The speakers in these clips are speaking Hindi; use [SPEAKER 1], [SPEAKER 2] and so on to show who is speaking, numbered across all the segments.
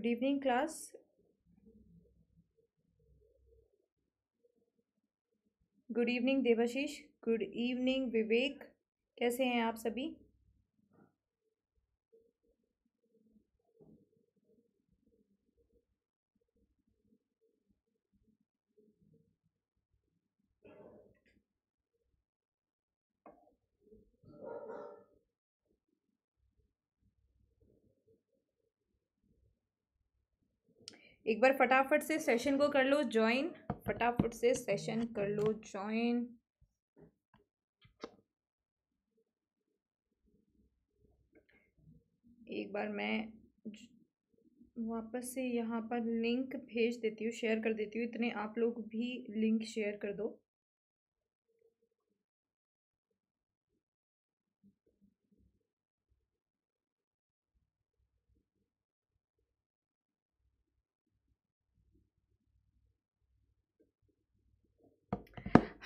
[SPEAKER 1] Good evening class good evening Devashish good evening Vivek कैसे हैं आप सभी एक बार फटाफट से सेशन को कर लो ज्वाइन फटाफट से सेशन कर लो ज्वाइन एक बार मैं वापस से यहाँ पर लिंक भेज देती हूँ शेयर कर देती हूँ इतने आप लोग भी लिंक शेयर कर दो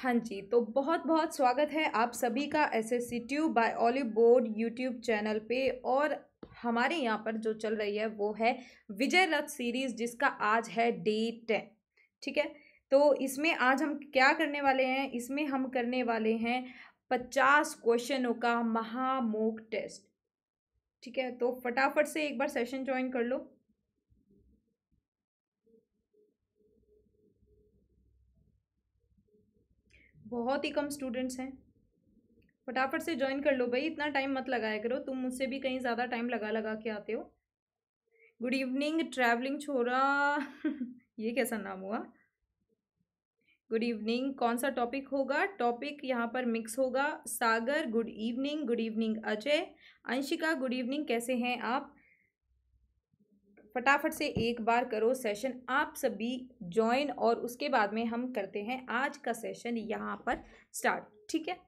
[SPEAKER 1] हाँ जी तो बहुत बहुत स्वागत है आप सभी का S S C tube by Oliveboard YouTube channel पे और हमारे यहाँ पर जो चल रही है वो है विजय रथ सीरीज़ जिसका आज है डे टेन ठीक है तो इसमें आज हम क्या करने वाले हैं इसमें हम करने वाले हैं पचास क्वेश्चनों का महामोक टेस्ट ठीक है तो फटाफट से एक बार सेशन ज्वाइन कर लो बहुत ही कम स्टूडेंट्स हैं फटाफट से ज्वाइन कर लो भाई इतना टाइम मत लगाया करो तुम मुझसे भी कहीं ज़्यादा टाइम लगा लगा के आते हो गुड इवनिंग ट्रैवलिंग छोरा ये कैसा नाम हुआ गुड इवनिंग कौन सा टॉपिक होगा टॉपिक यहाँ पर मिक्स होगा Sagar good evening good evening Ajay Anshika good evening कैसे हैं आप फटाफट से एक बार करो सेशन आप सभी ज्वाइन और उसके बाद में हम करते हैं आज का सेशन यहाँ पर स्टार्ट ठीक है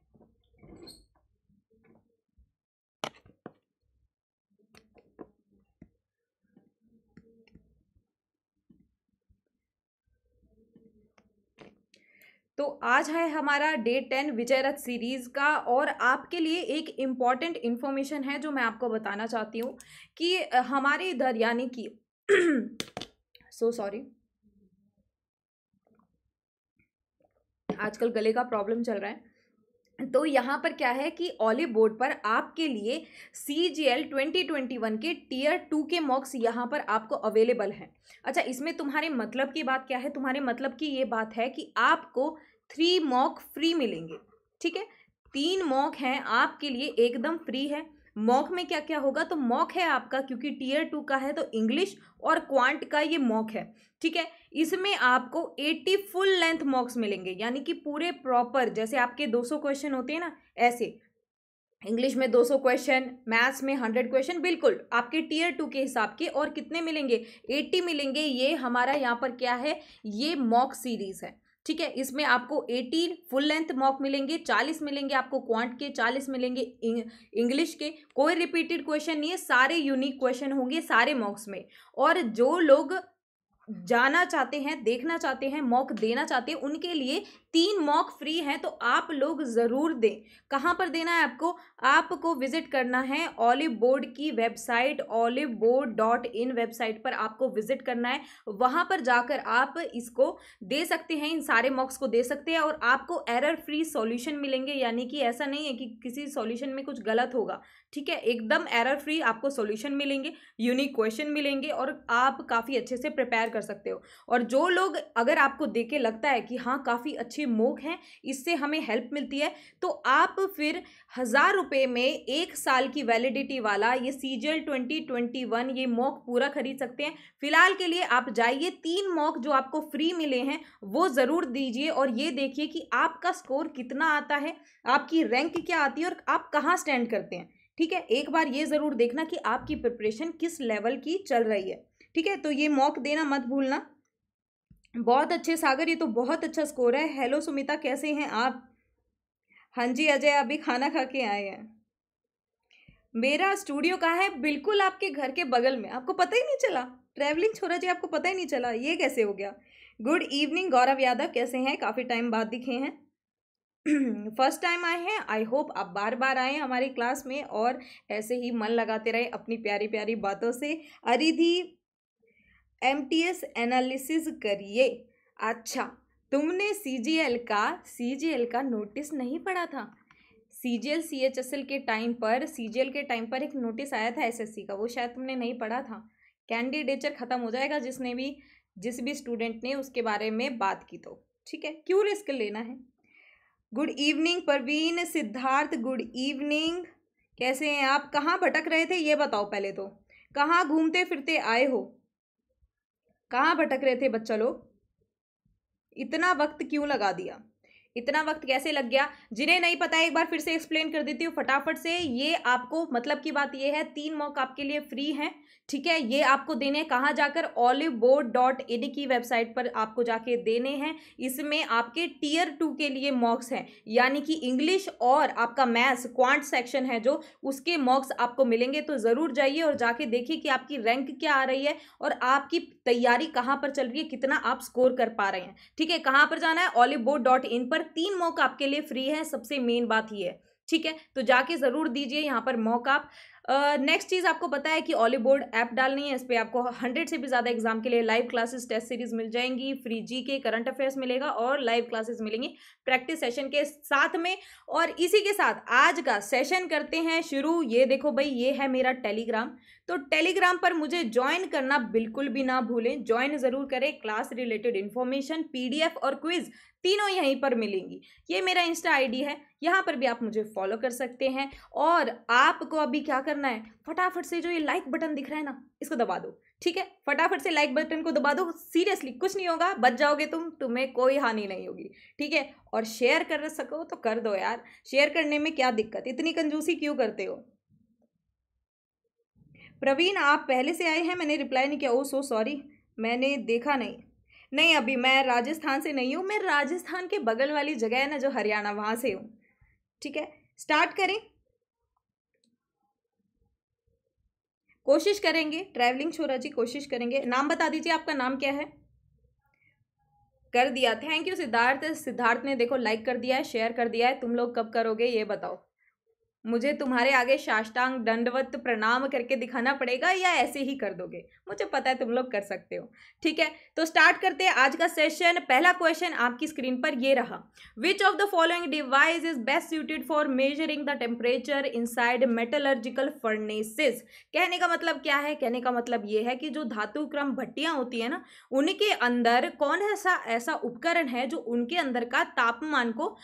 [SPEAKER 1] तो आज है हमारा डे टेन विजय रथ सीरीज़ का और आपके लिए एक इम्पॉर्टेंट इन्फॉर्मेशन है जो मैं आपको बताना चाहती हूँ कि हमारे इधर यानी कि सो सॉरी आजकल गले का प्रॉब्लम चल रहा है तो यहाँ पर क्या है कि ऑलिव बोर्ड पर आपके लिए C G L twenty twenty one के टीयर टू के मॉक्स यहाँ पर आपको अवेलेबल हैं अच्छा इसमें तुम्हारे मतलब की बात क्या है तुम्हारे मतलब की ये बात है कि आपको थ्री मॉक फ्री मिलेंगे ठीक है तीन मॉक हैं आपके लिए एकदम फ्री है मॉक में क्या क्या होगा तो मॉक है आपका क्योंकि टीयर टू का है तो इंग्लिश और क्वांट का ये मॉक है ठीक है इसमें आपको 80 फुल लेंथ मॉक्स मिलेंगे यानी कि पूरे प्रॉपर जैसे आपके 200 क्वेश्चन होते हैं ना ऐसे इंग्लिश में 200 क्वेश्चन मैथ्स में 100 क्वेश्चन बिल्कुल आपके टीयर टू के हिसाब के और कितने मिलेंगे 80 मिलेंगे ये हमारा यहाँ पर क्या है ये मॉक सीरीज़ है ठीक है इसमें आपको 18 फुल लेंथ मॉक मिलेंगे 40 मिलेंगे आपको क्वांट के 40 मिलेंगे इंग्लिश के कोई रिपीटेड क्वेश्चन नहीं है सारे यूनिक क्वेश्चन होंगे सारे मॉक्स में और जो लोग जाना चाहते हैं देखना चाहते हैं मौक देना चाहते हैं उनके लिए तीन मॉक फ्री हैं तो आप लोग ज़रूर दें कहाँ पर देना है आपको आपको विजिट करना है ऑलिव बोर्ड की website Oliveboard dot in website पर आपको विजिट करना है वहाँ पर जाकर आप इसको दे सकते हैं इन सारे मॉक्स को दे सकते हैं और आपको एरर फ्री सॉल्यूशन मिलेंगे यानी कि ऐसा नहीं है कि किसी सॉल्यूशन में कुछ गलत होगा ठीक है एकदम एरर फ्री आपको सॉल्यूशन मिलेंगे यूनिक क्वेश्चन मिलेंगे और आप काफ़ी अच्छे से प्रिपेयर कर सकते हो और जो लोग अगर आपको देखे लगता है कि हाँ काफ़ी अच्छी ये हैं इससे हमें हेल्प मिलती है तो आप फिर हज़ार रुपये में एक साल की वैलिडिटी वाला ये सीजल ट्वेंटी ट्वेंटी वन ये मॉक पूरा खरीद सकते हैं फिलहाल के लिए आप जाइए तीन मोक जो आपको फ्री मिले हैं वो ज़रूर दीजिए और ये देखिए कि आपका स्कोर कितना आता है आपकी रैंक क्या आती है और आप कहाँ स्टैंड करते हैं ठीक है एक बार ये ज़रूर देखना कि आपकी प्रिपरेशन किस लेवल की चल रही है ठीक है तो ये मॉक देना मत भूलना बहुत अच्छे सागर ये तो बहुत अच्छा स्कोर है हेलो सुमिता कैसे हैं आप हाँ जी अजय अभी खाना खा के आए हैं मेरा स्टूडियो कहाँ है बिल्कुल आपके घर के बगल में आपको पता ही नहीं चला ट्रैवलिंग छोरा जी आपको पता ही नहीं चला ये कैसे हो गया गुड इवनिंग गौरव यादव कैसे हैं काफ़ी टाइम बाद दिखे हैं फर्स्ट टाइम आए हैं आई होप आप बार बार आएँ हमारी क्लास में और ऐसे ही मन लगाते रहे अपनी प्यारी प्यारी बातों से Aridhi M T S analysis करिए अच्छा तुमने सी जी एल का सी जी एल का नोटिस नहीं पढ़ा था C G L C H S L के टाइम पर सी जी एल के टाइम पर एक नोटिस आया था एस एस सी का वो शायद तुमने नहीं पढ़ा था कैंडिडेचर ख़त्म हो जाएगा जिसने भी जिस भी स्टूडेंट ने उसके बारे में बात की तो ठीक है क्यों रिस्क लेना है good evening Parveen Siddharth good evening कैसे हैं आप कहाँ भटक रहे थे ये बताओ पहले तो कहाँ घूमते फिरते आए हो कहाँ भटक रहे थे बच्चा लोग इतना वक्त क्यों लगा दिया इतना वक्त कैसे लग गया जिन्हें नहीं पता है एक बार फिर से एक्सप्लेन कर देती हूँ फटाफट से ये आपको मतलब की बात ये है तीन मॉक आपके लिए फ्री हैं ठीक है ये आपको देने कहाँ जाकर ऑलिव बोर्ड डॉट इन की वेबसाइट पर आपको जाके देने हैं इसमें आपके टीयर टू के लिए मॉक्स हैं यानी कि इंग्लिश और आपका मैथ्स क्वांट सेक्शन है जो उसके मॉक्स आपको मिलेंगे तो ज़रूर जाइए और जाके देखिए कि आपकी रैंक क्या आ रही है और आपकी तैयारी कहाँ पर चल रही है कितना आप स्कोर कर पा रहे हैं ठीक है कहाँ पर जाना है ऑलिव बोर्ड डॉट इन पर तीन मॉक आपके लिए फ्री है सबसे मेन बात ये है ठीक है तो जाके ज़रूर दीजिए यहाँ पर मॉक आप नेक्स्ट uh, चीज़ आपको पता है कि ऑली बोर्ड ऐप डालनी है इस पर आपको हंड्रेड से भी ज़्यादा एग्जाम के लिए लाइव क्लासेस टेस्ट सीरीज मिल जाएंगी free G K current affairs मिलेगा और लाइव क्लासेस मिलेंगी प्रैक्टिस सेशन के साथ में और इसी के साथ आज का सेशन करते हैं शुरू ये देखो भाई ये है मेरा टेलीग्राम तो टेलीग्राम पर मुझे ज्वाइन करना बिल्कुल भी ना भूलें ज्वाइन ज़रूर करें क्लास रिलेटेड इन्फॉर्मेशन पीडीएफ और क्विज़ तीनों यहीं पर मिलेंगी ये मेरा इंस्टा आईडी है यहाँ पर भी आप मुझे फॉलो कर सकते हैं और आपको अभी क्या करना है फटाफट से जो ये लाइक बटन दिख रहा है ना इसको दबा दो ठीक है फटाफट से लाइक बटन को दबा दो सीरियसली कुछ नहीं होगा बच जाओगे तुम तुम्हें कोई हानि नहीं होगी ठीक है और शेयर कर सको तो कर दो यार शेयर करने में क्या दिक्कत इतनी कंजूसी क्यों करते हो प्रवीण आप पहले से आए हैं मैंने रिप्लाई नहीं किया ओ सो सॉरी मैंने देखा नहीं नहीं अभी मैं राजस्थान से नहीं हूँ मैं राजस्थान के बगल वाली जगह है ना जो हरियाणा वहाँ से हूँ ठीक है स्टार्ट करें कोशिश करेंगे ट्रैवलिंग छोरा जी कोशिश करेंगे नाम बता दीजिए आपका नाम क्या है कर दिया थैंक यू सिद्धार्थ सिद्धार्थ ने देखो लाइक कर दिया है शेयर कर दिया है तुम लोग कब करोगे ये बताओ मुझे तुम्हारे आगे साष्टांग दंडवत प्रणाम करके दिखाना पड़ेगा या ऐसे ही कर दोगे मुझे पता है तुम लोग कर सकते हो ठीक है तो स्टार्ट करते हैं आज का सेशन पहला क्वेश्चन आपकी स्क्रीन पर ये रहा which of the following device is best suited for measuring the temperature inside metallurgical furnaces कहने का मतलब क्या है कहने का मतलब ये है कि जो धातु क्रम भट्टियाँ होती है ना उनके अंदर कौन सा ऐसा उपकरण है जो उनके अंदर का तापमान को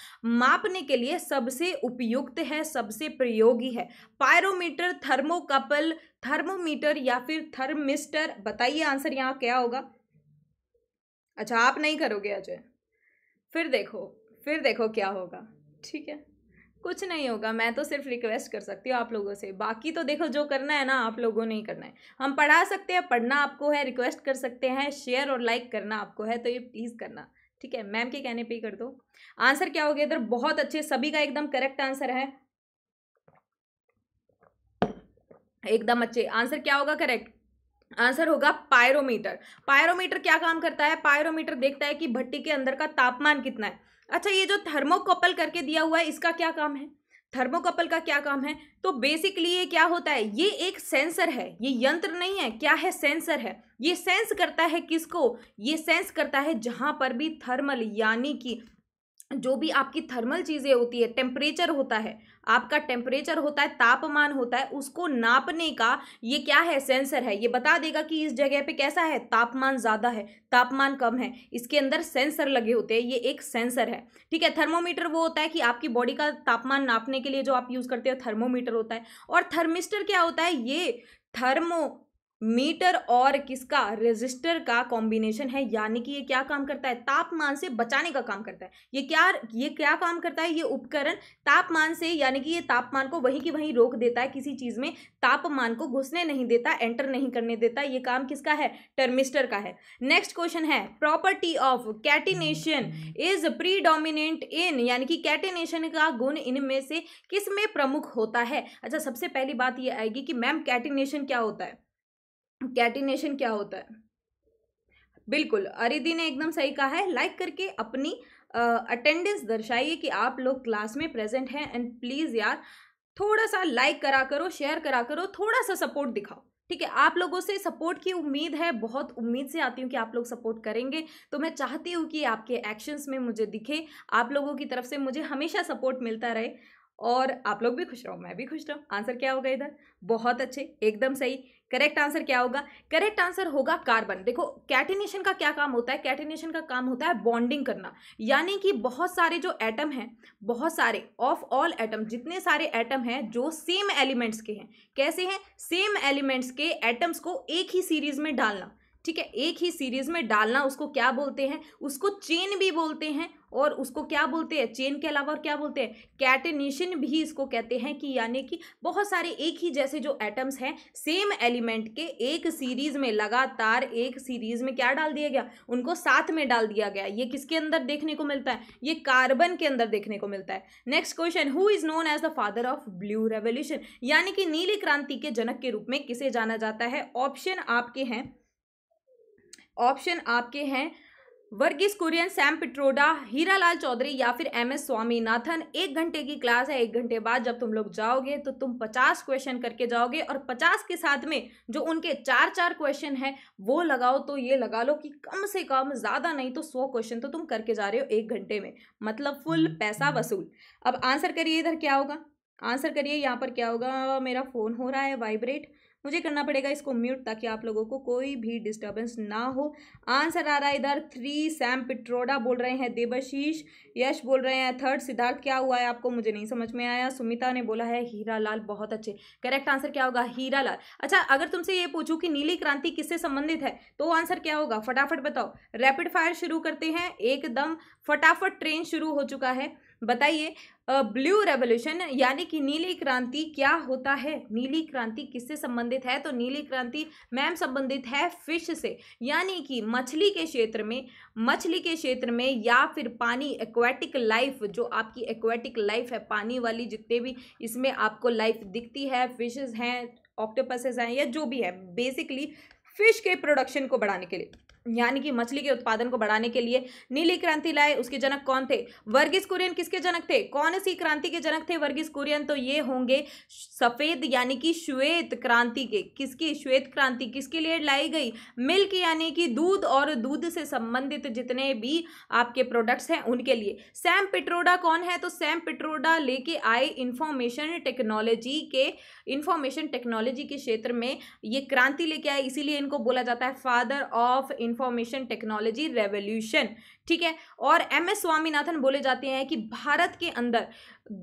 [SPEAKER 1] मापने के लिए सबसे उपयुक्त है सबसे प्रयोगी है पायरोमीटर थर्मोकपल थर्मोमीटर या फिर थर्मिस्टर बताइए आंसर यहाँ क्या होगा अच्छा आप नहीं करोगे अजय फिर देखो फिर देखो क्या होगा ठीक है कुछ नहीं होगा मैं तो सिर्फ रिक्वेस्ट कर सकती हूँ आप लोगों से बाकी तो देखो जो करना है ना आप लोगों ने ही करना है हम पढ़ा सकते हैं पढ़ना आपको है रिक्वेस्ट कर सकते हैं शेयर और लाइक करना आपको है तो ये प्लीज़ करना ठीक है मैम के कहने पे ही कर दो आंसर क्या हो गया इधर बहुत अच्छे सभी का एकदम करेक्ट आंसर है एकदम अच्छे आंसर क्या होगा करेक्ट आंसर होगा पायरोमीटर पायरोमीटर क्या काम करता है पायरोमीटर देखता है कि भट्टी के अंदर का तापमान कितना है अच्छा ये जो थर्मोकपल करके दिया हुआ है इसका क्या काम है थर्मोकपल का क्या काम है तो बेसिकली ये क्या होता है ये एक सेंसर है ये यंत्र नहीं है क्या है सेंसर है ये सेंस करता है किसको ये सेंस करता है जहां पर भी थर्मल यानी कि जो भी आपकी थर्मल चीज़ें होती है टेम्परेचर होता है आपका टेम्परेचर होता है तापमान होता है उसको नापने का ये क्या है सेंसर है ये बता देगा कि इस जगह पे कैसा है तापमान ज़्यादा है तापमान कम है इसके अंदर सेंसर लगे होते हैं ये एक सेंसर है ठीक है थर्मोमीटर वो होता है कि आपकी बॉडी का तापमान नापने के लिए जो आप यूज़ करते हो थर्मोमीटर होता है और थर्मिस्टर क्या होता है ये थर्मो मीटर और किसका रेजिस्टर का कॉम्बिनेशन है यानी कि ये क्या काम करता है तापमान से बचाने का काम करता है ये क्या ये क्या काम करता है ये उपकरण तापमान से यानी कि ये तापमान को वहीं की वहीं रोक देता है किसी चीज़ में तापमान को घुसने नहीं देता एंटर नहीं करने देता ये काम किसका है टर्मिस्टर का है नेक्स्ट क्वेश्चन है property of catenation is predominant in यानी कि कैटिनेशन का गुण इनमें से किस में प्रमुख होता है अच्छा सबसे पहली बात ये आएगी कि मैम कैटिनेशन क्या होता है कैटिनेशन क्या होता है बिल्कुल अरिधि ने एकदम सही कहा है लाइक करके अपनी अटेंडेंस uh, दर्शाइए कि आप लोग क्लास में प्रेजेंट हैं एंड प्लीज़ यार थोड़ा सा लाइक करा करो शेयर करा करो थोड़ा सा सपोर्ट दिखाओ ठीक है आप लोगों से सपोर्ट की उम्मीद है बहुत उम्मीद से आती हूँ कि आप लोग सपोर्ट करेंगे तो मैं चाहती हूँ कि आपके एक्शंस में मुझे दिखे आप लोगों की तरफ से मुझे हमेशा सपोर्ट मिलता रहे और आप लोग भी खुश रहो मैं भी खुश रहूँ आंसर क्या होगा इधर बहुत अच्छे एकदम सही करेक्ट आंसर क्या होगा करेक्ट आंसर होगा कार्बन देखो कैटिनेशन का क्या काम होता है कैटिनेशन का काम होता है बॉन्डिंग करना यानी कि बहुत सारे जो एटम हैं बहुत सारे ऑफ ऑल एटम जितने सारे एटम हैं जो सेम एलिमेंट्स के हैं कैसे हैं सेम एलिमेंट्स के एटम्स को एक ही सीरीज में डालना ठीक है एक ही सीरीज में डालना उसको क्या बोलते हैं उसको चेन भी बोलते हैं और उसको क्या बोलते हैं चेन के अलावा और क्या बोलते हैं कैटेनेशन भी इसको कहते हैं कि यानी कि बहुत सारे एक ही जैसे जो एटम्स हैं सेम एलिमेंट के एक सीरीज में लगातार एक सीरीज में क्या डाल दिया गया उनको साथ में डाल दिया गया ये किसके अंदर देखने को मिलता है ये कार्बन के अंदर देखने को मिलता है next question who is known as the father of blue revolution यानी कि नीली क्रांति के जनक के रूप में किसे जाना जाता है ऑप्शन आपके हैं ऑप्शन आपके हैं वर्गीस कुरियन सैम पिट्रोडा हीरालाल चौधरी या फिर एम एस स्वामीनाथन एक घंटे की क्लास है एक घंटे बाद जब तुम लोग जाओगे तो तुम पचास क्वेश्चन करके जाओगे और पचास के साथ में जो उनके चार चार क्वेश्चन है वो लगाओ तो ये लगा लो कि कम से कम ज़्यादा नहीं तो सौ क्वेश्चन तो तुम करके जा रहे हो एक घंटे में मतलब फुल हम्म। पैसा वसूल अब आंसर करिए इधर क्या होगा आंसर करिए यहाँ पर क्या होगा मेरा फ़ोन हो रहा है वाइब्रेट मुझे करना पड़ेगा इसको म्यूट ताकि आप लोगों को कोई भी डिस्टर्बेंस ना हो आंसर आ रहा है इधर थ्री सैम पिट्रोडा बोल रहे हैं देवशीष यश बोल रहे हैं थर्ड सिद्धार्थ क्या हुआ है आपको मुझे नहीं समझ में आया सुमिता ने बोला है हीरा लाल बहुत अच्छे करेक्ट आंसर क्या होगा हीरा लाल अच्छा अगर तुमसे ये पूछूँ कि नीली क्रांति किससे संबंधित है तो आंसर क्या होगा फटाफट बताओ रैपिड फायर शुरू करते हैं एकदम फटाफट ट्रेन शुरू हो चुका है बताइए ब्लू रेवोल्यूशन यानी कि नीली क्रांति क्या होता है नीली क्रांति किससे संबंधित है तो नीली क्रांति मैम संबंधित है फिश से यानी कि मछली के क्षेत्र में मछली के क्षेत्र में या फिर पानी एक्वेटिक लाइफ जो आपकी एक्वेटिक लाइफ है पानी वाली जितने भी इसमें आपको लाइफ दिखती है फिशेज हैं ऑक्टोपसेस हैं या जो भी है बेसिकली फिश के प्रोडक्शन को बढ़ाने के लिए यानी कि मछली के उत्पादन को बढ़ाने के लिए नीली क्रांति लाए उसके जनक कौन थे वर्गीस कुरियन किसके जनक थे कौन सी क्रांति के जनक थे वर्गीस कुरियन तो ये होंगे सफ़ेद यानी कि श्वेत क्रांति के किसकी श्वेत क्रांति किसके लिए लाई गई मिल्क यानी कि दूध और दूध से संबंधित जितने भी आपके प्रोडक्ट्स हैं उनके लिए सैम पिट्रोडा कौन है तो सैम पिट्रोडा लेके आए इन्फॉर्मेशन टेक्नोलॉजी के इन्फॉर्मेशन टेक्नोलॉजी के क्षेत्र में ये क्रांति लेके आए इसीलिए इनको बोला जाता है father of information technology revolution ठीक है और एम एस स्वामीनाथन बोले जाते हैं कि भारत के अंदर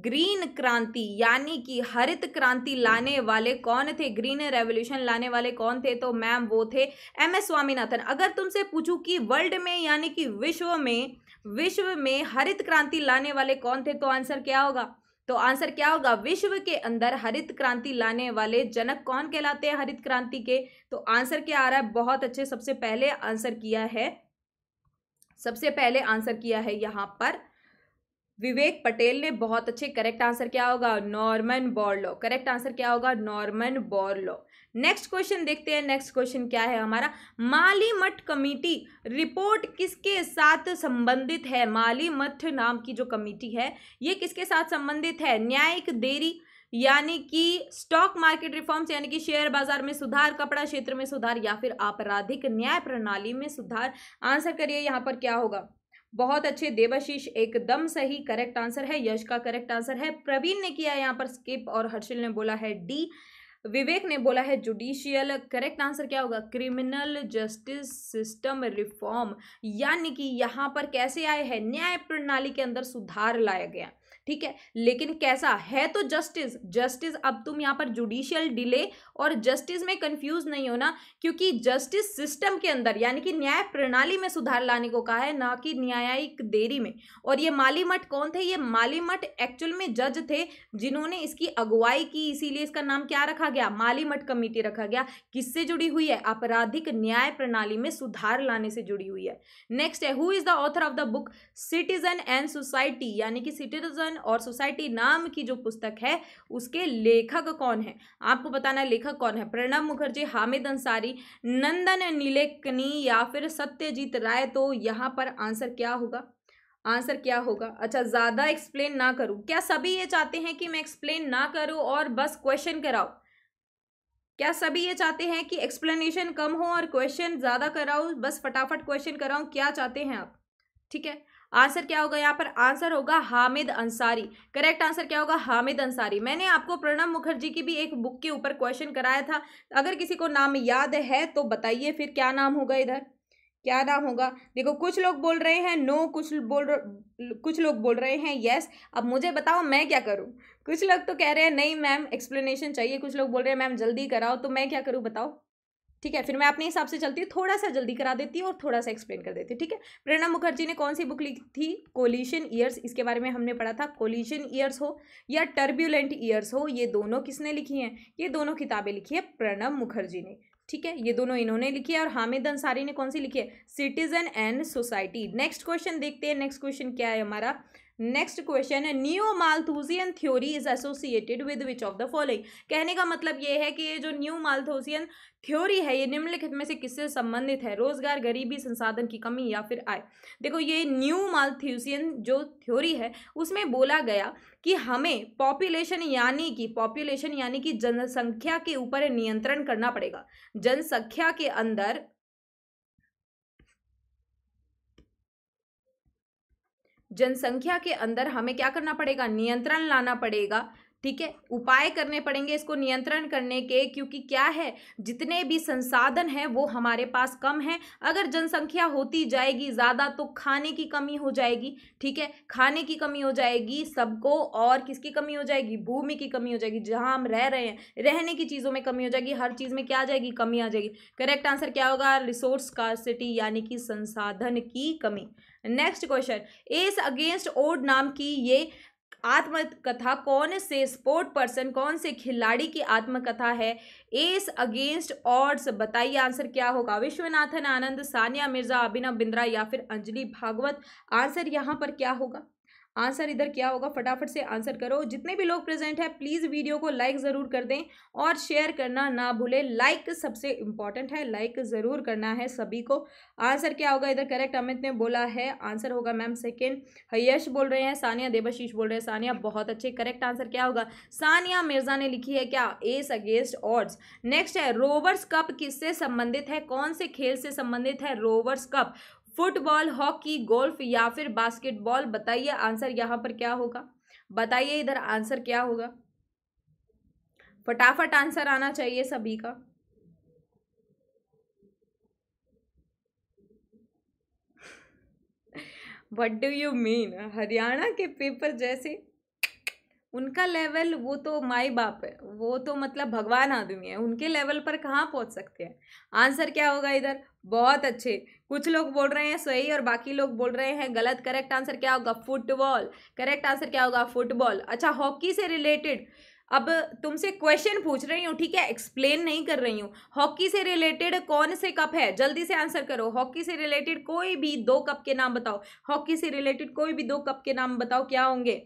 [SPEAKER 1] ग्रीन क्रांति यानी कि हरित क्रांति लाने वाले कौन थे ग्रीन रेवोल्यूशन लाने वाले कौन थे तो मैम वो थे एम एस स्वामीनाथन अगर तुमसे पूछूं कि वर्ल्ड में यानी कि विश्व में विश्व में हरित क्रांति लाने वाले कौन थे तो आंसर क्या होगा तो आंसर क्या होगा विश्व के अंदर हरित क्रांति लाने वाले जनक कौन कहलाते हैं हरित क्रांति के तो आंसर क्या आ रहा है बहुत अच्छे सबसे पहले आंसर किया है सबसे पहले आंसर किया है यहाँ पर विवेक पटेल ने बहुत अच्छे करेक्ट आंसर क्या होगा नॉर्मन बोर्लो करेक्ट आंसर क्या होगा नॉर्मन बोर्लो नेक्स्ट क्वेश्चन देखते हैं नेक्स्ट क्वेश्चन क्या है हमारा माली मठ कमेटी रिपोर्ट किसके साथ संबंधित है माली मठ नाम की जो कमेटी है ये किसके साथ संबंधित है न्यायिक देरी यानी कि स्टॉक मार्केट रिफॉर्म्स यानी कि शेयर बाजार में सुधार कपड़ा क्षेत्र में सुधार या फिर आपराधिक न्याय प्रणाली में सुधार आंसर करिए यहाँ पर क्या होगा बहुत अच्छे देवाशीष एकदम सही करेक्ट आंसर है यश का करेक्ट आंसर है प्रवीण ने किया यहाँ पर स्किप और हर्षिल ने बोला है डी विवेक ने बोला है जुडिशियल करेक्ट आंसर क्या होगा क्रिमिनल जस्टिस सिस्टम रिफॉर्म यानी कि यहाँ पर कैसे आए हैं न्याय प्रणाली के अंदर सुधार लाया गया ठीक है लेकिन कैसा है तो जस्टिस जस्टिस अब तुम यहां पर जुडिशियल डिले और जस्टिस में कंफ्यूज नहीं होना क्योंकि जस्टिस सिस्टम के अंदर यानी कि न्याय प्रणाली में सुधार लाने को कहा है ना कि न्यायिक देरी में और ये माली मठ कौन थे ये माली मठ एक्चुअल में जज थे जिन्होंने इसकी अगुवाई की इसीलिए इसका नाम क्या रखा गया माली मठ कमेटी रखा गया किससे जुड़ी हुई है आपराधिक न्याय प्रणाली में सुधार लाने से जुड़ी हुई है नेक्स्ट है who is the author of the book citizen and society यानी कि सिटीजन और सोसाइटी नाम की जो पुस्तक है उसके लेखक कौन है आपको बताना है लेखक कौन है प्रणब मुखर्जी हामिद अंसारी नंदन नीलेकनी या फिर सत्यजीत राय तो यहाँ पर आंसर क्या होगा आंसर क्या होगा अच्छा ज़्यादा एक्सप्लेन ना करूँ क्या सभी ये चाहते हैं कि मैं एक्सप्लेन ना करूँ और बस क्वेश्चन कराओ क्या सभी ये चाहते हैं कि एक्सप्लेनेशन कम हो और क्वेश्चन ज़्यादा कराऊँ बस फटाफट क्वेश्चन कराऊँ क्या चाहते हैं आप ठीक है आंसर क्या होगा यहाँ पर आंसर होगा हामिद अंसारी करेक्ट आंसर क्या होगा हामिद अंसारी मैंने आपको प्रणब मुखर्जी की भी एक बुक के ऊपर क्वेश्चन कराया था अगर किसी को नाम याद है तो बताइए फिर क्या नाम होगा इधर क्या नाम होगा देखो कुछ लोग बोल रहे हैं नो कुछ बोल कुछ लोग बोल रहे हैं यस अब मुझे बताओ मैं क्या करूँ कुछ लोग तो कह रहे हैं नहीं मैम एक्सप्लेनेशन चाहिए कुछ लोग बोल रहे हैं मैम जल्दी कराओ तो मैं क्या करूँ बताओ ठीक है फिर मैं अपने हिसाब से चलती हूँ थोड़ा सा जल्दी करा देती हूँ और थोड़ा सा एक्सप्लेन कर देती हूँ ठीक है प्रणब मुखर्जी ने कौन सी बुक लिखी थी कोलिशन ईयर्स इसके बारे में हमने पढ़ा था कोलिशन ईयर्स हो या टर्ब्यूलेंट ईयर्स हो ये दोनों किसने लिखी हैं ये दोनों किताबें लिखी है प्रणब मुखर्जी ने ठीक है ये दोनों इन्होंने लिखी है और हामिद अंसारी ने कौन सी लिखी है citizen and society next question देखते हैं नेक्स्ट क्वेश्चन क्या है हमारा नेक्स्ट क्वेश्चन है new Malthusian theory is associated with which of the following कहने का मतलब ये है कि ये जो न्यू मालथूसियन थ्योरी है ये निम्नलिखित में से किससे संबंधित है रोजगार गरीबी संसाधन की कमी या फिर आय देखो ये न्यू मालथ्यूसियन जो थ्योरी है उसमें बोला गया कि हमें पॉपुलेशन यानी कि पॉपुलेशन यानी कि जनसंख्या के ऊपर नियंत्रण करना पड़ेगा जनसंख्या के अंदर जनसंख्या के अंदर हमें क्या करना पड़ेगा नियंत्रण लाना पड़ेगा ठीक है उपाय करने पड़ेंगे इसको नियंत्रण करने के क्योंकि क्या है जितने भी संसाधन हैं वो हमारे पास कम हैं अगर जनसंख्या होती जाएगी ज़्यादा तो खाने की कमी हो जाएगी ठीक है खाने की कमी हो जाएगी सबको और किसकी कमी हो जाएगी भूमि की कमी हो जाएगी जहाँ हम रह रहे हैं रहने की चीज़ों में कमी हो जाएगी हर चीज़ में क्या आ जाएगी कमी आ जाएगी करेक्ट आंसर क्या होगा रिसोर्स कार्सिटी यानी कि संसाधन की कमी next question as against odd नाम की ये आत्मकथा कौन से स्पोर्ट पर्सन कौन से खिलाड़ी की आत्मकथा है एस अगेंस्ट ऑड्स बताइए आंसर क्या होगा विश्वनाथन आनंद सानिया मिर्जा अभिनव बिंद्रा या फिर अंजलि भागवत आंसर यहाँ पर क्या होगा आंसर इधर क्या होगा फटाफट से आंसर करो जितने भी लोग प्रेजेंट है प्लीज़ वीडियो को लाइक ज़रूर कर दें और शेयर करना ना भूलें लाइक सबसे इम्पॉर्टेंट है लाइक ज़रूर करना है सभी को आंसर क्या होगा इधर करेक्ट अमित ने बोला है आंसर होगा मैम सेकेंड यश बोल रहे हैं सानिया देवाशीष बोल रहे हैं सानिया बहुत अच्छे करेक्ट आंसर क्या होगा सानिया मिर्जा ने लिखी है क्या एस अगेंस्ट ऑर्ड्स नेक्स्ट है रोवर्स कप किससे संबंधित है कौन से खेल से संबंधित है Rovers Cup football hockey golf या फिर बास्केटबॉल बताइए आंसर यहाँ पर क्या होगा बताइए इधर आंसर क्या होगा फटाफट आंसर आना चाहिए सभी का what do you mean Haryana के पेपर जैसे उनका लेवल वो तो माई बाप है वो तो मतलब भगवान आदमी है उनके लेवल पर कहाँ पहुँच सकते हैं आंसर क्या होगा इधर बहुत अच्छे कुछ लोग बोल रहे हैं सही और बाकी लोग बोल रहे हैं गलत करेक्ट आंसर क्या होगा फुटबॉल करेक्ट आंसर क्या होगा फुटबॉल अच्छा हॉकी से रिलेटेड अब तुमसे क्वेश्चन पूछ रही हूँ ठीक है एक्सप्लेन नहीं कर रही हूँ हॉकी से रिलेटेड कौन से कप है जल्दी से आंसर करो हॉकी से रिलेटेड कोई भी दो कप के नाम बताओ हॉकी से रिलेटेड कोई भी दो कप के नाम बताओ क्या होंगे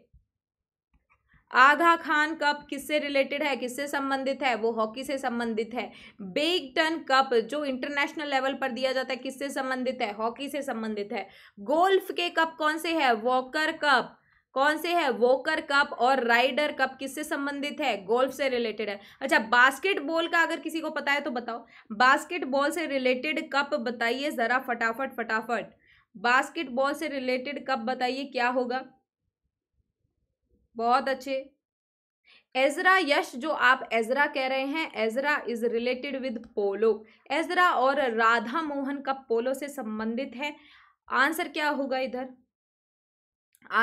[SPEAKER 1] आधा खान कप किससे रिलेटेड है किससे संबंधित है वो हॉकी से संबंधित है बेगटन कप जो इंटरनेशनल लेवल पर दिया जाता है किससे संबंधित है हॉकी से संबंधित है गोल्फ के कप कौन से है वॉकर कप कौन से है वोकर कप और राइडर कप किससे संबंधित है गोल्फ से रिलेटेड है अच्छा बास्केटबॉल का अगर किसी को पता है तो बताओ बास्केटबॉल से रिलेटेड कप बताइए ज़रा फटाफट फटाफट बास्केटबॉल से रिलेटेड कप बताइए क्या होगा बहुत अच्छे एजरा यश जो आप एजरा कह रहे हैं Ezra is related with polo Ezra और राधा मोहन का पोलो से संबंधित है आंसर क्या होगा इधर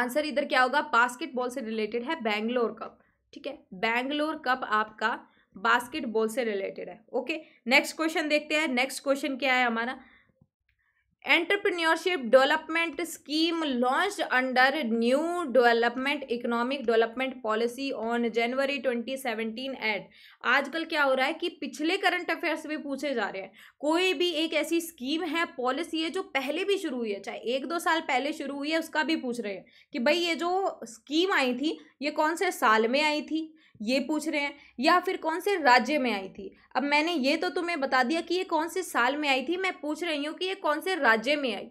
[SPEAKER 1] आंसर इधर क्या होगा बास्केटबॉल से रिलेटेड है बैंगलोर कप ठीक है बैंगलोर कप आपका बास्केटबॉल से रिलेटेड है ओके नेक्स्ट क्वेश्चन देखते हैं नेक्स्ट क्वेश्चन क्या है हमारा entrepreneurship development scheme launch under new development economic development policy on January 2017 at आजकल क्या हो रहा है कि पिछले करंट अफेयर्स भी पूछे जा रहे हैं कोई भी एक ऐसी स्कीम है पॉलिसी है जो पहले भी शुरू हुई है चाहे एक दो साल पहले शुरू हुई है उसका भी पूछ रहे हैं कि भाई ये जो स्कीम आई थी ये कौन से साल में आई थी ये पूछ रहे हैं या फिर कौन से राज्य में आई थी अब मैंने ये तो तुम्हें बता दिया कि ये कौन से साल में आई थी मैं पूछ रही हूँ कि ये कौन से राज्य में आई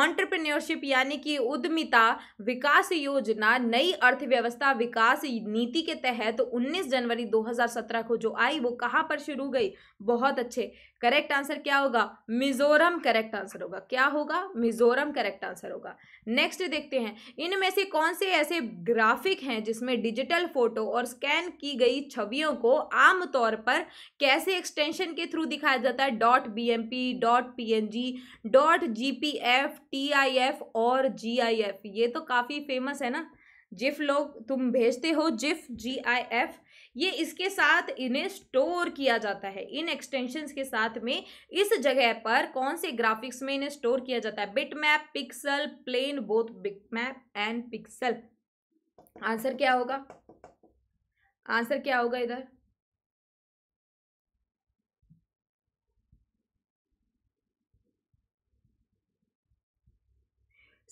[SPEAKER 1] ऑन्टरप्रेन्योरशिप यानी कि उद्यमिता विकास योजना नई अर्थव्यवस्था विकास नीति के तहत तो 19 जनवरी 2017 को जो आई वो कहाँ पर शुरू गई बहुत अच्छे करेक्ट आंसर क्या होगा मिजोरम करेक्ट आंसर होगा क्या होगा मिजोरम करेक्ट आंसर होगा नेक्स्ट देखते हैं इनमें से कौन से ऐसे ग्राफिक हैं जिसमें डिजिटल फोटो और स्कैन की गई छवियों को आमतौर पर कैसे एक्सटेंशन के थ्रू दिखाया जाता है dot B M P dot P N G dot G P F T I F और जी आई एफ ये तो काफ़ी फेमस है ना जिफ लोग तुम भेजते हो जिफ जी आई एफ ये इसके साथ इन्हें स्टोर किया जाता है इन एक्सटेंशंस के साथ में इस जगह पर कौन से ग्राफिक्स में इन्हें स्टोर किया जाता है bitmap pixel plane both bitmap and pixel answer क्या होगा आंसर क्या होगा इधर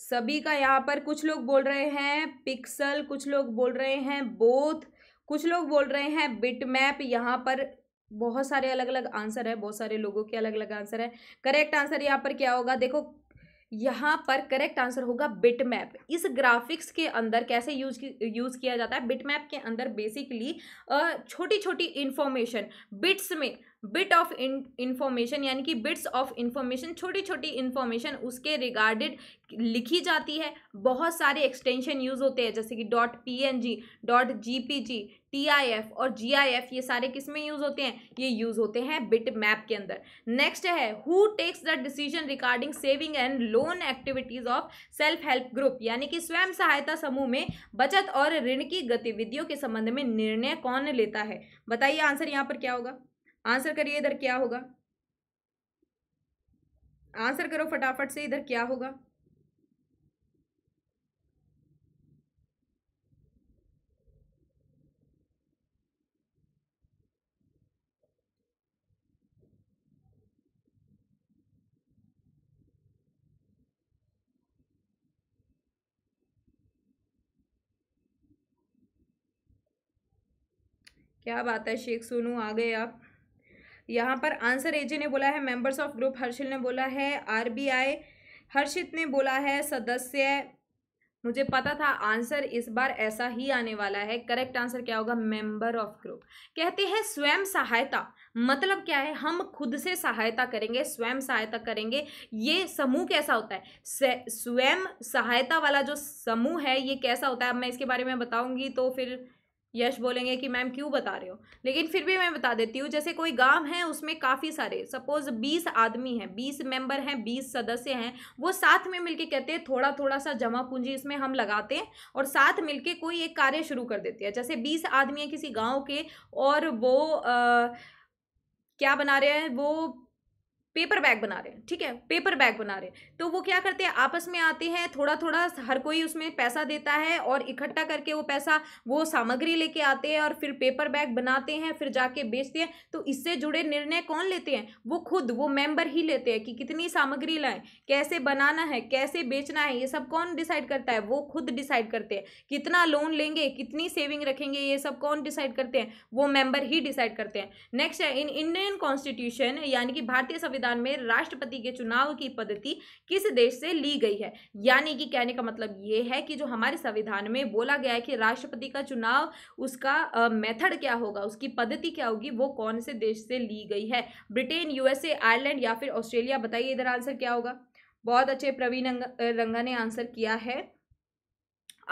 [SPEAKER 1] सभी का यहाँ पर कुछ लोग बोल रहे हैं पिक्सल कुछ लोग बोल रहे हैं बोथ कुछ लोग बोल रहे हैं बिट मैप यहाँ पर बहुत सारे अलग अलग आंसर है बहुत सारे लोगों के अलग अलग आंसर है करेक्ट आंसर यहाँ पर क्या होगा देखो यहाँ पर करेक्ट आंसर होगा बिट मैप इस ग्राफिक्स के अंदर कैसे यूज यूज़ किया जाता है बिट मैप के अंदर बेसिकली छोटी छोटी इन्फॉर्मेशन बिट्स में बिट ऑफ इंफॉर्मेशन यानी कि बिट्स ऑफ इंफॉर्मेशन छोटी छोटी इन्फॉर्मेशन उसके रिगार्डेड लिखी जाती है बहुत सारे एक्सटेंशन यूज़ होते हैं जैसे कि dot P N G dot G P G T I F और जी आई एफ ये सारे किस में यूज़ होते हैं ये यूज़ होते हैं बिट मैप के अंदर नेक्स्ट है who takes the decision regarding saving and loan activities of self help group यानी कि स्वयं सहायता समूह में बचत और ऋण की गतिविधियों के संबंध में निर्णय कौन लेता है बताइए आंसर यहाँ पर क्या होगा आंसर करिए इधर क्या होगा आंसर करो फटाफट से इधर क्या होगा क्या बात है शेख सोनू आ गए आप यहाँ पर आंसर जी ने बोला है मेंबर्स ऑफ ग्रुप हर्षिल ने बोला है आरबीआई हर्षित ने बोला है सदस्य मुझे पता था आंसर इस बार ऐसा ही आने वाला है करेक्ट आंसर क्या होगा मेंबर ऑफ ग्रुप कहते हैं स्वयं सहायता मतलब क्या है हम खुद से सहायता करेंगे स्वयं सहायता करेंगे ये समूह कैसा होता है स्वयं सहायता वाला जो समूह है ये कैसा होता है अब मैं इसके बारे में बताऊंगी तो फिर यश बोलेंगे कि मैम क्यों बता रहे हो लेकिन फिर भी मैं बता देती हूँ जैसे कोई गांव है उसमें काफ़ी सारे सपोज बीस आदमी हैं बीस मेंबर हैं बीस सदस्य हैं वो साथ में मिलके कहते हैं थोड़ा थोड़ा सा जमा पूंजी इसमें हम लगाते हैं और साथ मिलके कोई एक कार्य शुरू कर देते हैं जैसे बीस आदमी हैं किसी गाँव के और वो आ, क्या बना रहे हैं वो पेपर बैग बना रहे हैं ठीक है पेपर बैग बना रहे हैं तो वो क्या करते हैं आपस में आते हैं थोड़ा थोड़ा हर कोई उसमें पैसा देता है और इकट्ठा करके वो पैसा वो सामग्री लेके आते हैं और फिर पेपर बैग बनाते हैं फिर जाके बेचते हैं तो इससे जुड़े निर्णय कौन लेते हैं वो खुद वो मेम्बर ही लेते हैं कि कितनी सामग्री लाएँ कैसे बनाना है कैसे बेचना है ये सब कौन डिसाइड करता है वो खुद डिसाइड करते हैं कितना लोन लेंगे कितनी सेविंग रखेंगे ये सब कौन डिसाइड करते हैं वो मेम्बर ही डिसाइड करते हैं नेक्स्ट है इन इंडियन कॉन्स्टिट्यूशन यानी कि भारतीय संविधान संविधान में राष्ट्रपति के चुनाव की पद्धति किस देश से ली गई है यानी कि कहने का मतलब ये है कि जो हमारे संविधान में बोला गया है कि राष्ट्रपति का चुनाव उसका मेथड uh, क्या होगा उसकी पद्धति क्या होगी वो कौन से देश से ली गई है ब्रिटेन यूएसए आयरलैंड या फिर ऑस्ट्रेलिया बताइए इधर आंसर क्या होगा बहुत अच्छे प्रवीण रंगा ने आंसर किया है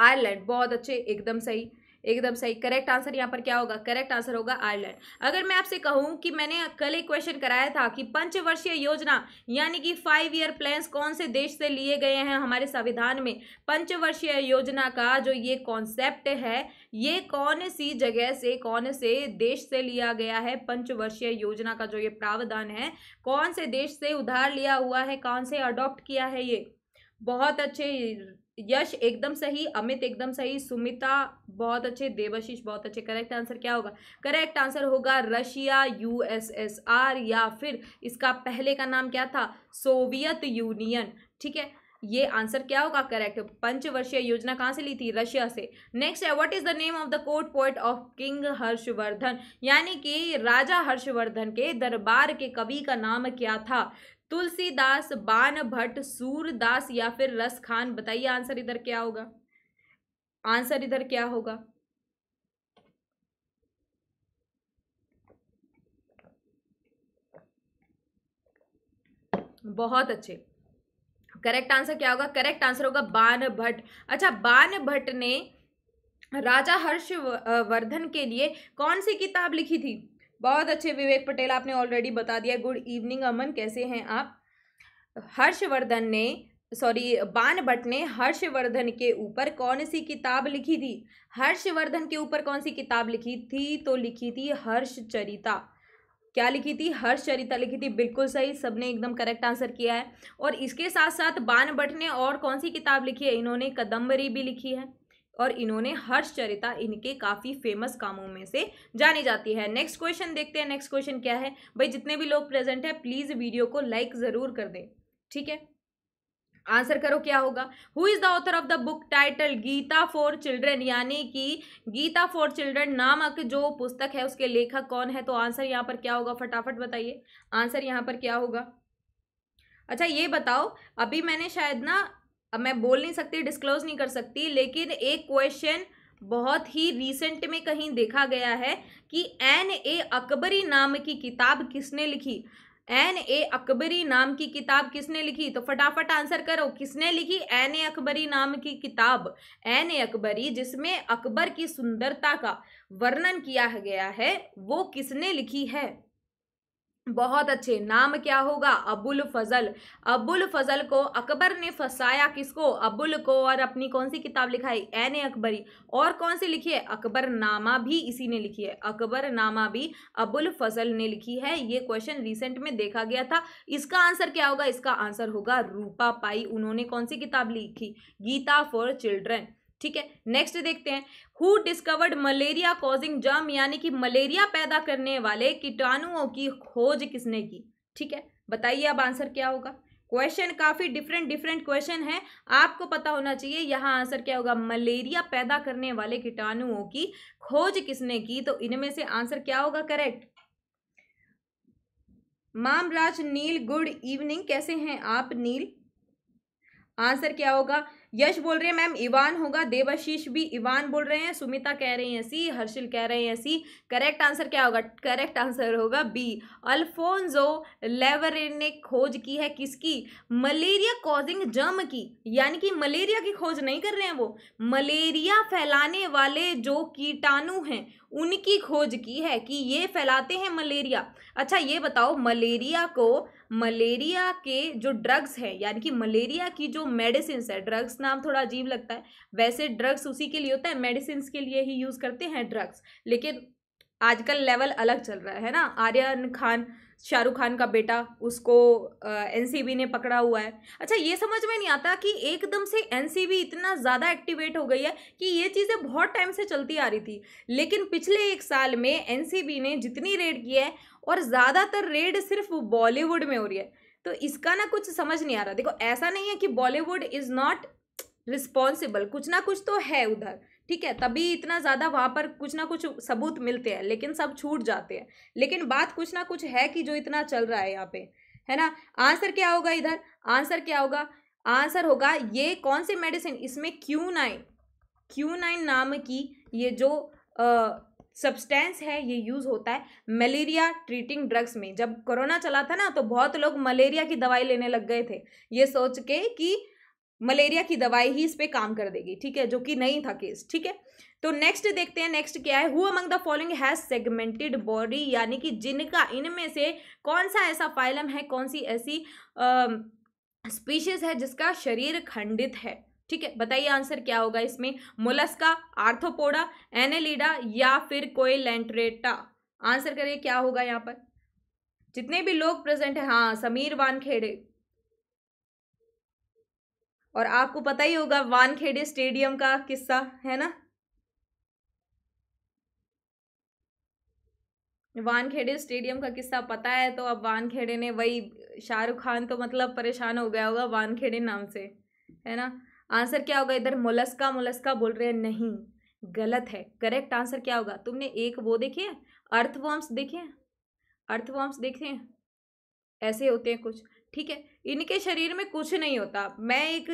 [SPEAKER 1] आयरलैंड बहुत अच्छे एकदम सही एकदम सही करेक्ट आंसर यहाँ पर क्या होगा करेक्ट आंसर होगा आयरलैंड अगर मैं आपसे कहूँ कि मैंने कल एक क्वेश्चन कराया था कि पंचवर्षीय योजना यानी कि फाइव ईयर प्लान्स कौन से देश से लिए गए हैं हमारे संविधान में पंचवर्षीय योजना का जो ये कॉन्सेप्ट है ये कौन सी जगह से कौन से देश से लिया गया है पंचवर्षीय योजना का जो ये प्रावधान है कौन से देश से उधार लिया हुआ है कौन से अडॉप्ट किया है ये बहुत अच्छे यश एकदम सही अमित एकदम सही सुमिता बहुत अच्छे देवशीष बहुत अच्छे करेक्ट आंसर क्या होगा करेक्ट आंसर होगा रशिया यूएसएसआर या फिर इसका पहले का नाम क्या था सोवियत यूनियन ठीक है ये आंसर क्या होगा करेक्ट पंचवर्षीय योजना कहाँ से ली थी रशिया से नेक्स्ट है what is the name of the court poet of king Harshvardhan यानी कि राजा हर्षवर्धन के दरबार के कवि का नाम क्या था तुलसीदास बान भट्ट सूरदास या फिर रस खान बताइए आंसर इधर क्या होगा आंसर इधर क्या होगा बहुत अच्छे करेक्ट आंसर क्या होगा करेक्ट आंसर होगा बान भट्ट अच्छा बान भट्ट ने राजा हर्षवर्धन के लिए कौन सी किताब लिखी थी बहुत अच्छे विवेक पटेल आपने ऑलरेडी बता दिया गुड इवनिंग अमन कैसे हैं आप हर्षवर्धन ने सॉरी भट्ट ने हर्षवर्धन के ऊपर कौन सी किताब लिखी थी हर्षवर्धन के ऊपर कौन सी किताब लिखी थी तो लिखी थी हर्षचरिता क्या लिखी थी हर्षचरिता लिखी थी बिल्कुल सही सबने एकदम करेक्ट आंसर किया है और इसके साथ साथ बान भट्ट ने और कौन सी किताब लिखी है इन्होंने कदम्बरी भी लिखी है और इन्होंने हर्षचरिता इनके काफ़ी फेमस कामों में से जानी जाती है नेक्स्ट क्वेश्चन देखते हैं नेक्स्ट क्वेश्चन क्या है भाई जितने भी लोग प्रेजेंट हैं प्लीज़ वीडियो को लाइक ज़रूर कर दें ठीक है आंसर करो क्या होगा who is the author of the book title Gita for children यानी कि गीता फॉर चिल्ड्रन नामक जो पुस्तक है उसके लेखक कौन है तो आंसर यहाँ पर क्या होगा फटाफट बताइए आंसर यहाँ पर क्या होगा अच्छा ये बताओ अभी मैंने शायद ना अब मैं बोल नहीं सकती डिस्क्लोज नहीं कर सकती लेकिन एक क्वेश्चन बहुत ही रिसेंट में कहीं देखा गया है कि एन ए अकबरी नाम की किताब किसने लिखी एन ए अकबरी नाम की किताब किसने लिखी तो फटाफट आंसर करो किसने लिखी एन ए अकबरी नाम की किताब एन ए अकबरी जिसमें अकबर की सुंदरता का वर्णन किया गया है वो किसने लिखी है बहुत अच्छे नाम क्या होगा अबुल फजल अबुल फजल को अकबर ने फंसाया किसको अबुल को और अपनी कौन सी किताब लिखाई एन ए अकबरी और कौन सी लिखी है अकबर नामा भी इसी ने लिखी है अकबर नामा भी अबुल फजल ने लिखी है ये क्वेश्चन रिसेंट में देखा गया था इसका आंसर क्या होगा इसका आंसर होगा रूपा पाई उन्होंने कौन सी किताब लिखी गीता फॉर चिल्ड्रन ठीक है नेक्स्ट देखते हैं who discovered malaria causing germ यानी कि मलेरिया पैदा करने वाले कीटाणुओं की खोज किसने की ठीक है बताइए अब आंसर क्या होगा क्वेश्चन काफ़ी डिफरेंट डिफरेंट क्वेश्चन है आपको पता होना चाहिए यहाँ आंसर क्या होगा मलेरिया पैदा करने वाले कीटाणुओं की खोज किसने की तो इनमें से आंसर क्या होगा correct Mamraj Neel good evening कैसे हैं आप नील आंसर क्या होगा यश बोल रहे हैं मैम इवान होगा देवाशीष भी इवान बोल रहे हैं सुमिता कह रही हैं सी हर्षिल कह रहे हैं सी करेक्ट आंसर क्या होगा करेक्ट आंसर होगा बी अल्फोन्जो लेवर ने खोज की है किसकी मलेरिया कॉजिंग जर्म की यानी कि मलेरिया की खोज नहीं कर रहे हैं वो मलेरिया फैलाने वाले जो कीटाणु हैं उनकी खोज की है कि ये फैलाते हैं मलेरिया अच्छा ये बताओ मलेरिया को मलेरिया के जो ड्रग्स हैं यानी कि मलेरिया की जो मेडिसिन है ड्रग्स नाम थोड़ा अजीब लगता है वैसे ड्रग्स उसी के लिए होता है मेडिसिन के लिए ही यूज़ करते हैं ड्रग्स लेकिन आजकल लेवल अलग चल रहा है ना आर्यन खान शाहरुख खान का बेटा उसको एन uh, ने पकड़ा हुआ है अच्छा ये समझ में नहीं आता कि एकदम से एन इतना ज़्यादा एक्टिवेट हो गई है कि ये चीज़ें बहुत टाइम से चलती आ रही थी लेकिन पिछले एक साल में एन ने जितनी रेड की है और ज़्यादातर रेड सिर्फ बॉलीवुड में हो रही है तो इसका ना कुछ समझ नहीं आ रहा देखो ऐसा नहीं है कि बॉलीवुड इज़ नॉट रिस्पॉन्सिबल कुछ ना कुछ तो है उधर ठीक है तभी इतना ज़्यादा वहाँ पर कुछ ना कुछ सबूत मिलते हैं लेकिन सब छूट जाते हैं लेकिन बात कुछ ना कुछ है कि जो इतना चल रहा है यहाँ पे है ना आंसर क्या होगा इधर आंसर क्या होगा आंसर होगा ये कौन सी मेडिसिन इसमें क्यू नाइन क्यू नाइन नाम की ये जो आ, सब्सटेंस है ये यूज़ होता है मलेरिया ट्रीटिंग ड्रग्स में जब कोरोना चला था ना तो बहुत लोग मलेरिया की दवाई लेने लग गए थे ये सोच के कि मलेरिया की दवाई ही इस पर काम कर देगी ठीक है जो कि नहीं था केस ठीक है तो नेक्स्ट देखते हैं नेक्स्ट क्या है who among the following has segmented body यानी कि जिनका इनमें से कौन सा ऐसा फाइलम है कौन सी ऐसी स्पीशीज है जिसका शरीर खंडित है ठीक है बताइए आंसर क्या होगा इसमें मोलस्का आर्थोपोडा एनेलिडा या फिर कोयलेंट्रेटा आंसर करिए क्या होगा यहाँ पर जितने भी लोग प्रेजेंट है हाँ समीर वानखेड़े और आपको पता ही होगा वानखेड़े स्टेडियम का किस्सा है ना वानखेड़े स्टेडियम का किस्सा पता है तो अब वानखेड़े ने वही शाहरुख खान तो मतलब परेशान हो गया होगा वानखेड़े नाम से है ना आंसर क्या होगा इधर मोलस्का मोलस्का बोल रहे हैं नहीं गलत है करेक्ट आंसर क्या होगा तुमने एक वो देखे अर्थवॉम्स देखे हैं अर्थवॉम्स देखे हैं ऐसे होते हैं कुछ ठीक है इनके शरीर में कुछ नहीं होता मैं एक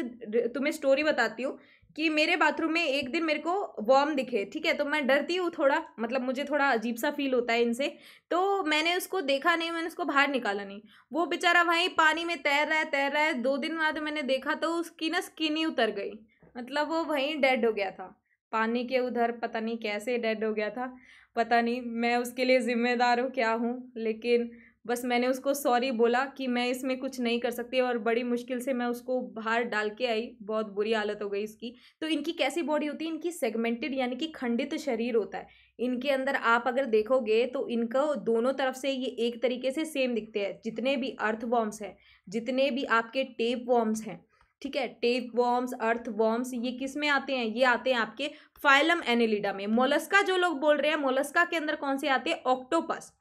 [SPEAKER 1] तुम्हें स्टोरी बताती हूँ कि मेरे बाथरूम में एक दिन मेरे को वॉर्म दिखे ठीक है तो मैं डरती हूँ थोड़ा मतलब मुझे थोड़ा अजीब सा फील होता है इनसे तो मैंने उसको देखा नहीं मैंने उसको बाहर निकाला नहीं वो बेचारा वहीं पानी में तैर रहा है तैर रहा है दो दिन बाद मैंने देखा तो उसकी ना स्किन ही उतर गई मतलब वो वहीं डेड हो गया था पानी के उधर पता नहीं कैसे डेड हो गया था पता नहीं मैं उसके लिए ज़िम्मेदार हूँ क्या हूँ लेकिन बस मैंने उसको सॉरी बोला कि मैं इसमें कुछ नहीं कर सकती और बड़ी मुश्किल से मैं उसको बाहर डाल के आई बहुत बुरी हालत हो गई इसकी तो इनकी कैसी बॉडी होती है इनकी सेगमेंटेड यानी कि खंडित शरीर होता है इनके अंदर आप अगर देखोगे तो इनका दोनों तरफ से ये एक तरीके से सेम दिखते हैं जितने भी अर्थ वॉर्म्स हैं जितने भी आपके टेप वॉर्म्स हैं ठीक है टेप वॉर्म्स अर्थ वॉर्म्स ये किस में आते हैं ये आते हैं आपके फाइलम एनिलिडा में मोलस्का जो लोग बोल रहे हैं मोलस्का के अंदर कौन से आते हैं ऑक्टोपस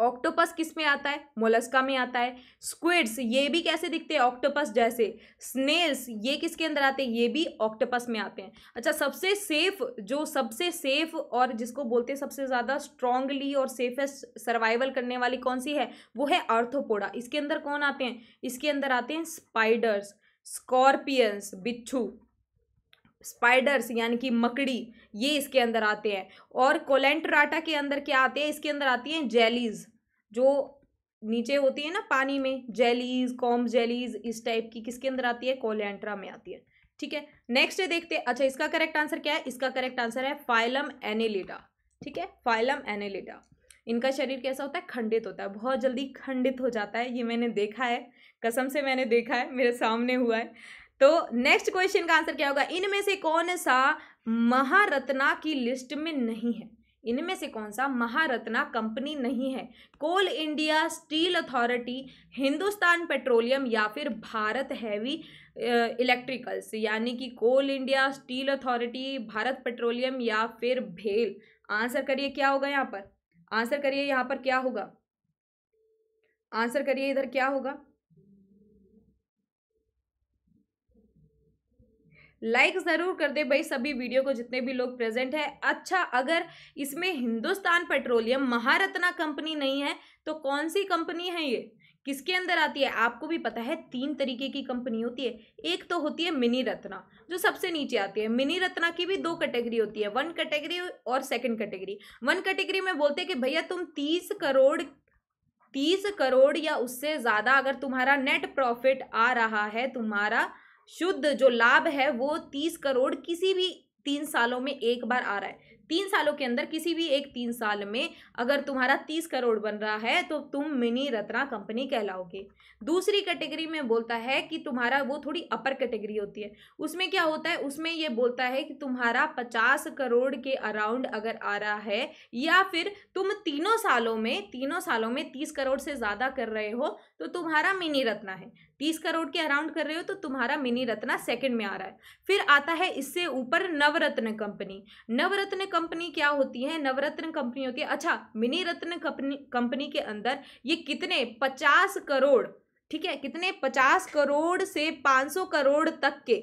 [SPEAKER 1] ऑक्टोपस किस में आता है मोलस्का में आता है स्क्विड्स ये भी कैसे दिखते हैं ऑक्टोपस जैसे स्नेल्स ये किसके अंदर आते हैं ये भी ऑक्टोपस में आते हैं अच्छा सबसे सेफ जो सबसे सेफ और जिसको बोलते हैं सबसे ज़्यादा स्ट्रांगली और सेफेस्ट सर्वाइवल करने वाली कौन सी है वो है आर्थोपोडा इसके अंदर कौन आते हैं इसके अंदर आते हैं स्पाइडर्स स्कॉर्पियंस बिच्छू स्पाइडर्स यानी कि मकड़ी ये इसके अंदर आते हैं और कोलेंट्राटा के अंदर क्या आते हैं इसके अंदर आती हैं जेलीज जो नीचे होती है ना पानी में जेलीज कॉम जेलीज इस टाइप की किसके अंदर आती है कोलेंट्रा में आती है ठीक है नेक्स्ट देखते हैं अच्छा इसका करेक्ट आंसर क्या है इसका करेक्ट आंसर है फाइलम एनेलिडा ठीक है फाइलम एनेलिडा इनका शरीर कैसा होता है खंडित होता है बहुत जल्दी खंडित हो जाता है ये मैंने देखा है कसम से मैंने देखा है मेरे सामने हुआ है तो नेक्स्ट क्वेश्चन का आंसर क्या होगा इनमें से कौन सा महारत्ना की लिस्ट में नहीं है इनमें से कौन सा महारत्ना कंपनी नहीं है Coal India Steel Authority Hindustan Petroleum या फिर भारत हैवी इलेक्ट्रिकल्स यानी कि Coal India Steel Authority Bharat Petroleum या फिर भेल आंसर करिए क्या होगा यहाँ पर आंसर करिए यहाँ पर क्या होगा आंसर करिए इधर क्या होगा लाइक ज़रूर कर दे भाई सभी वीडियो को जितने भी लोग प्रेजेंट हैं अच्छा अगर इसमें हिंदुस्तान पेट्रोलियम महारत्ना कंपनी नहीं है तो कौन सी कंपनी है ये किसके अंदर आती है आपको भी पता है तीन तरीके की कंपनी होती है एक तो होती है मिनी रत्ना जो सबसे नीचे आती है मिनी रत्ना की भी दो कैटेगरी होती है वन कैटेगरी और सेकंड कैटेगरी वन कैटेगरी में बोलते हैं कि भैया तुम तीस करोड़ तीस करोड़ या उससे ज़्यादा अगर तुम्हारा नेट प्रॉफिट आ रहा है तुम्हारा शुद्ध जो लाभ है वो तीस करोड़ किसी भी तीन सालों में एक बार आ रहा है तीन सालों के अंदर किसी भी एक तीन साल में अगर तुम्हारा तीस करोड़ बन रहा है तो तुम मिनी रत्ना कंपनी कहलाओगे दूसरी कैटेगरी में बोलता है कि तुम्हारा वो थोड़ी अपर कैटेगरी होती है उसमें क्या होता है उसमें ये बोलता है कि तुम्हारा पचास करोड़ के अराउंड अगर आ रहा है या फिर तुम तीनों सालों में तीनों सालों में तीस करोड़ से ज़्यादा कर रहे हो तो तुम्हारा मिनी रत्ना है तीस करोड़ के अराउंड कर रहे हो तो तुम्हारा मिनी रत्ना सेकंड में आ रहा है फिर आता है इससे ऊपर नवरत्न कंपनी नवरत्न कंपनी क्या होती है नवरत्न कंपनी होती है अच्छा मिनी रत्न कंपनी कंपनी के अंदर ये कितने पचास करोड़ ठीक है कितने पचास करोड़ से पाँच सौ करोड़ तक के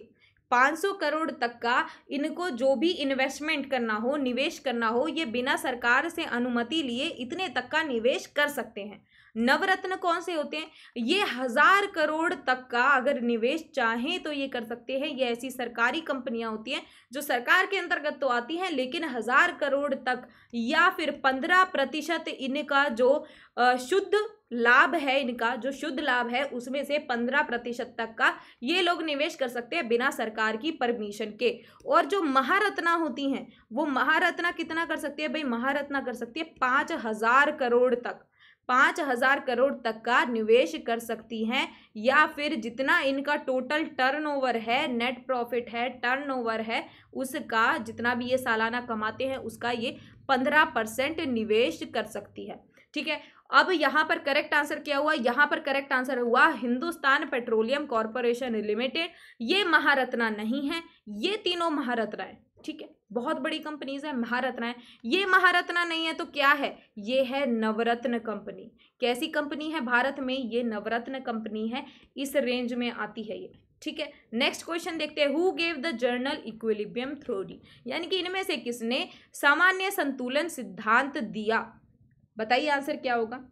[SPEAKER 1] पाँच सौ करोड़ तक का इनको जो भी इन्वेस्टमेंट करना हो निवेश करना हो ये बिना सरकार से अनुमति लिए इतने तक का निवेश कर सकते हैं नवरत्न कौन से होते हैं ये हज़ार करोड़ तक का अगर निवेश चाहें तो ये कर सकते हैं ये ऐसी सरकारी कंपनियां होती हैं जो सरकार के अंतर्गत तो आती हैं लेकिन हज़ार करोड़ तक या फिर पंद्रह प्रतिशत इनका जो शुद्ध लाभ है इनका जो शुद्ध लाभ है उसमें से पंद्रह प्रतिशत तक का ये लोग निवेश कर सकते हैं बिना सरकार की परमिशन के और जो महारत्ना होती हैं वो महारत्ना कितना कर सकती है भाई महारत्ना कर सकती है पाँच हज़ार करोड़ तक पाँच हज़ार करोड़ तक का निवेश कर सकती हैं या फिर जितना इनका टोटल टर्नओवर है नेट प्रॉफिट है टर्नओवर है उसका जितना भी ये सालाना कमाते हैं उसका ये पंद्रह परसेंट निवेश कर सकती है ठीक है अब यहाँ पर करेक्ट आंसर क्या हुआ यहाँ पर करेक्ट आंसर हुआ हिंदुस्तान पेट्रोलियम कॉरपोरेशन लिमिटेड ये महारत्ना नहीं है ये तीनों महारत्ना है ठीक है बहुत बड़ी कंपनीज है महारत्ना है ये महारत्ना नहीं है तो क्या है ये है नवरत्न कंपनी कैसी कंपनी है भारत में ये नवरत्न कंपनी है इस रेंज में आती है ये ठीक है नेक्स्ट क्वेश्चन देखते हैं who gave the general equilibrium theory यानी कि इनमें से किसने सामान्य संतुलन सिद्धांत दिया बताइए आंसर क्या होगा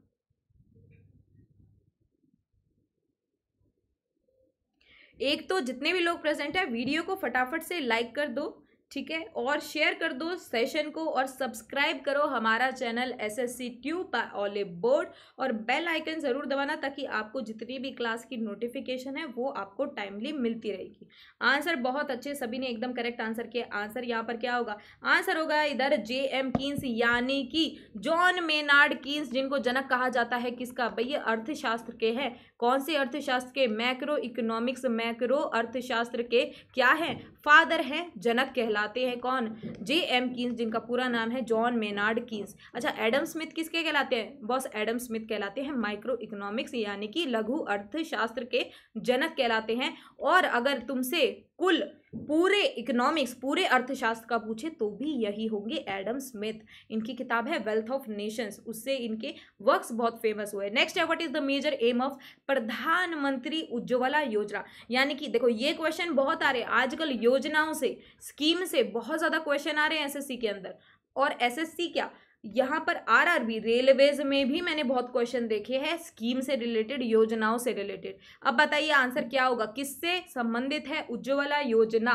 [SPEAKER 1] एक तो जितने भी लोग प्रेजेंट है वीडियो को फटाफट से लाइक कर दो ठीक है और शेयर कर दो सेशन को और सब्सक्राइब करो हमारा channel S S C tube all board और बेल आइकन ज़रूर दबाना ताकि आपको जितनी भी क्लास की नोटिफिकेशन है वो आपको टाइमली मिलती रहेगी आंसर बहुत अच्छे सभी ने एकदम करेक्ट आंसर किया आंसर यहाँ पर क्या होगा आंसर होगा इधर जे एम किन्स यानी कि जॉन मेनार्ड किन्स जिनको जनक कहा जाता है किसका भैया अर्थशास्त्र के हैं कौन से अर्थशास्त्र के मैक्रो इकोनॉमिक्स मैक्रो अर्थशास्त्र के क्या हैं फादर हैं जनक कहला कहलाते हैं कौन जे एम कीन्स जिनका पूरा नाम है जॉन मेनार्ड कीन्स अच्छा एडम स्मिथ किसके कहलाते हैं बॉस एडम स्मिथ कहलाते हैं माइक्रो इकोनॉमिक्स यानी कि लघु अर्थशास्त्र के जनक कहलाते हैं और अगर तुमसे कुल पूरे इकोनॉमिक्स पूरे अर्थशास्त्र का पूछे तो भी यही होंगे एडम स्मिथ इनकी किताब है वेल्थ ऑफ नेशंस उससे इनके वर्क्स बहुत फेमस हुए नेक्स्ट है what is the major aim of Pradhan Mantri Ujjwala योजना यानी कि देखो ये क्वेश्चन बहुत आ रहे हैं आजकल योजनाओं से स्कीम से बहुत ज़्यादा क्वेश्चन आ रहे हैं एस के अंदर और एस क्या यहाँ पर आरआरबी रेलवेज में भी मैंने बहुत क्वेश्चन देखे हैं स्कीम से रिलेटेड योजनाओं से रिलेटेड अब बताइए आंसर क्या होगा किससे संबंधित है उज्ज्वला योजना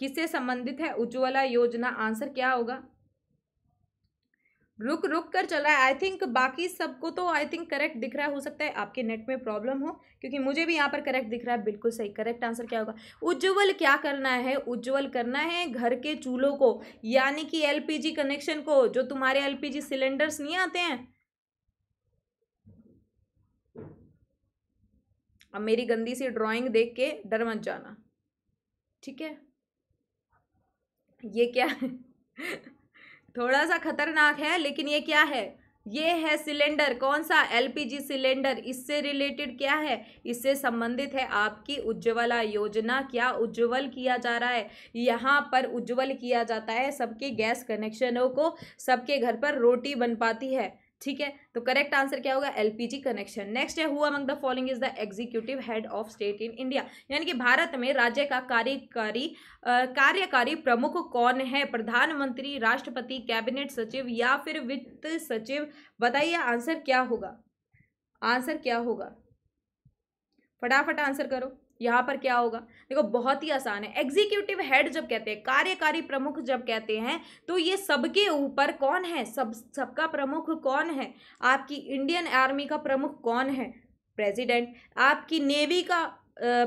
[SPEAKER 1] किससे संबंधित है उज्ज्वला योजना आंसर क्या होगा रुक रुक कर चल रहा है आई थिंक बाकी सबको तो आई थिंक करेक्ट दिख रहा है हो सकता है आपके नेट में प्रॉब्लम हो क्योंकि मुझे भी यहाँ पर करेक्ट दिख रहा है बिल्कुल सही करेक्ट आंसर क्या होगा उज्ज्वल क्या करना है उज्जवल करना है घर के चूल्हों को यानी कि एलपीजी कनेक्शन को जो तुम्हारे एलपीजी सिलेंडर्स नहीं आते हैं अब मेरी गंदी सी ड्राइंग देख के डर मत जाना ठीक है ये क्या है थोड़ा सा खतरनाक है लेकिन ये क्या है ये है सिलेंडर कौन सा एलपीजी सिलेंडर इससे रिलेटेड क्या है इससे संबंधित है आपकी उज्ज्वला योजना क्या उज्ज्वल किया जा रहा है यहाँ पर उज्ज्वल किया जाता है सबके गैस कनेक्शनों को सबके घर पर रोटी बन पाती है ठीक है तो करेक्ट आंसर क्या होगा एलपीजी कनेक्शन नेक्स्ट है who among the following is the executive head of state in India यानी कि भारत में राज्य का कार्यकारी कार्यकारी प्रमुख कौन है प्रधानमंत्री राष्ट्रपति कैबिनेट सचिव या फिर वित्त सचिव बताइए आंसर क्या होगा आंसर क्या होगा फटाफट आंसर करो यहाँ पर क्या होगा देखो बहुत ही आसान है एग्जीक्यूटिव हेड जब कहते हैं कार्यकारी प्रमुख जब कहते हैं तो ये सबके ऊपर कौन है सब सबका प्रमुख कौन है आपकी इंडियन आर्मी का प्रमुख कौन है प्रेसिडेंट आपकी नेवी का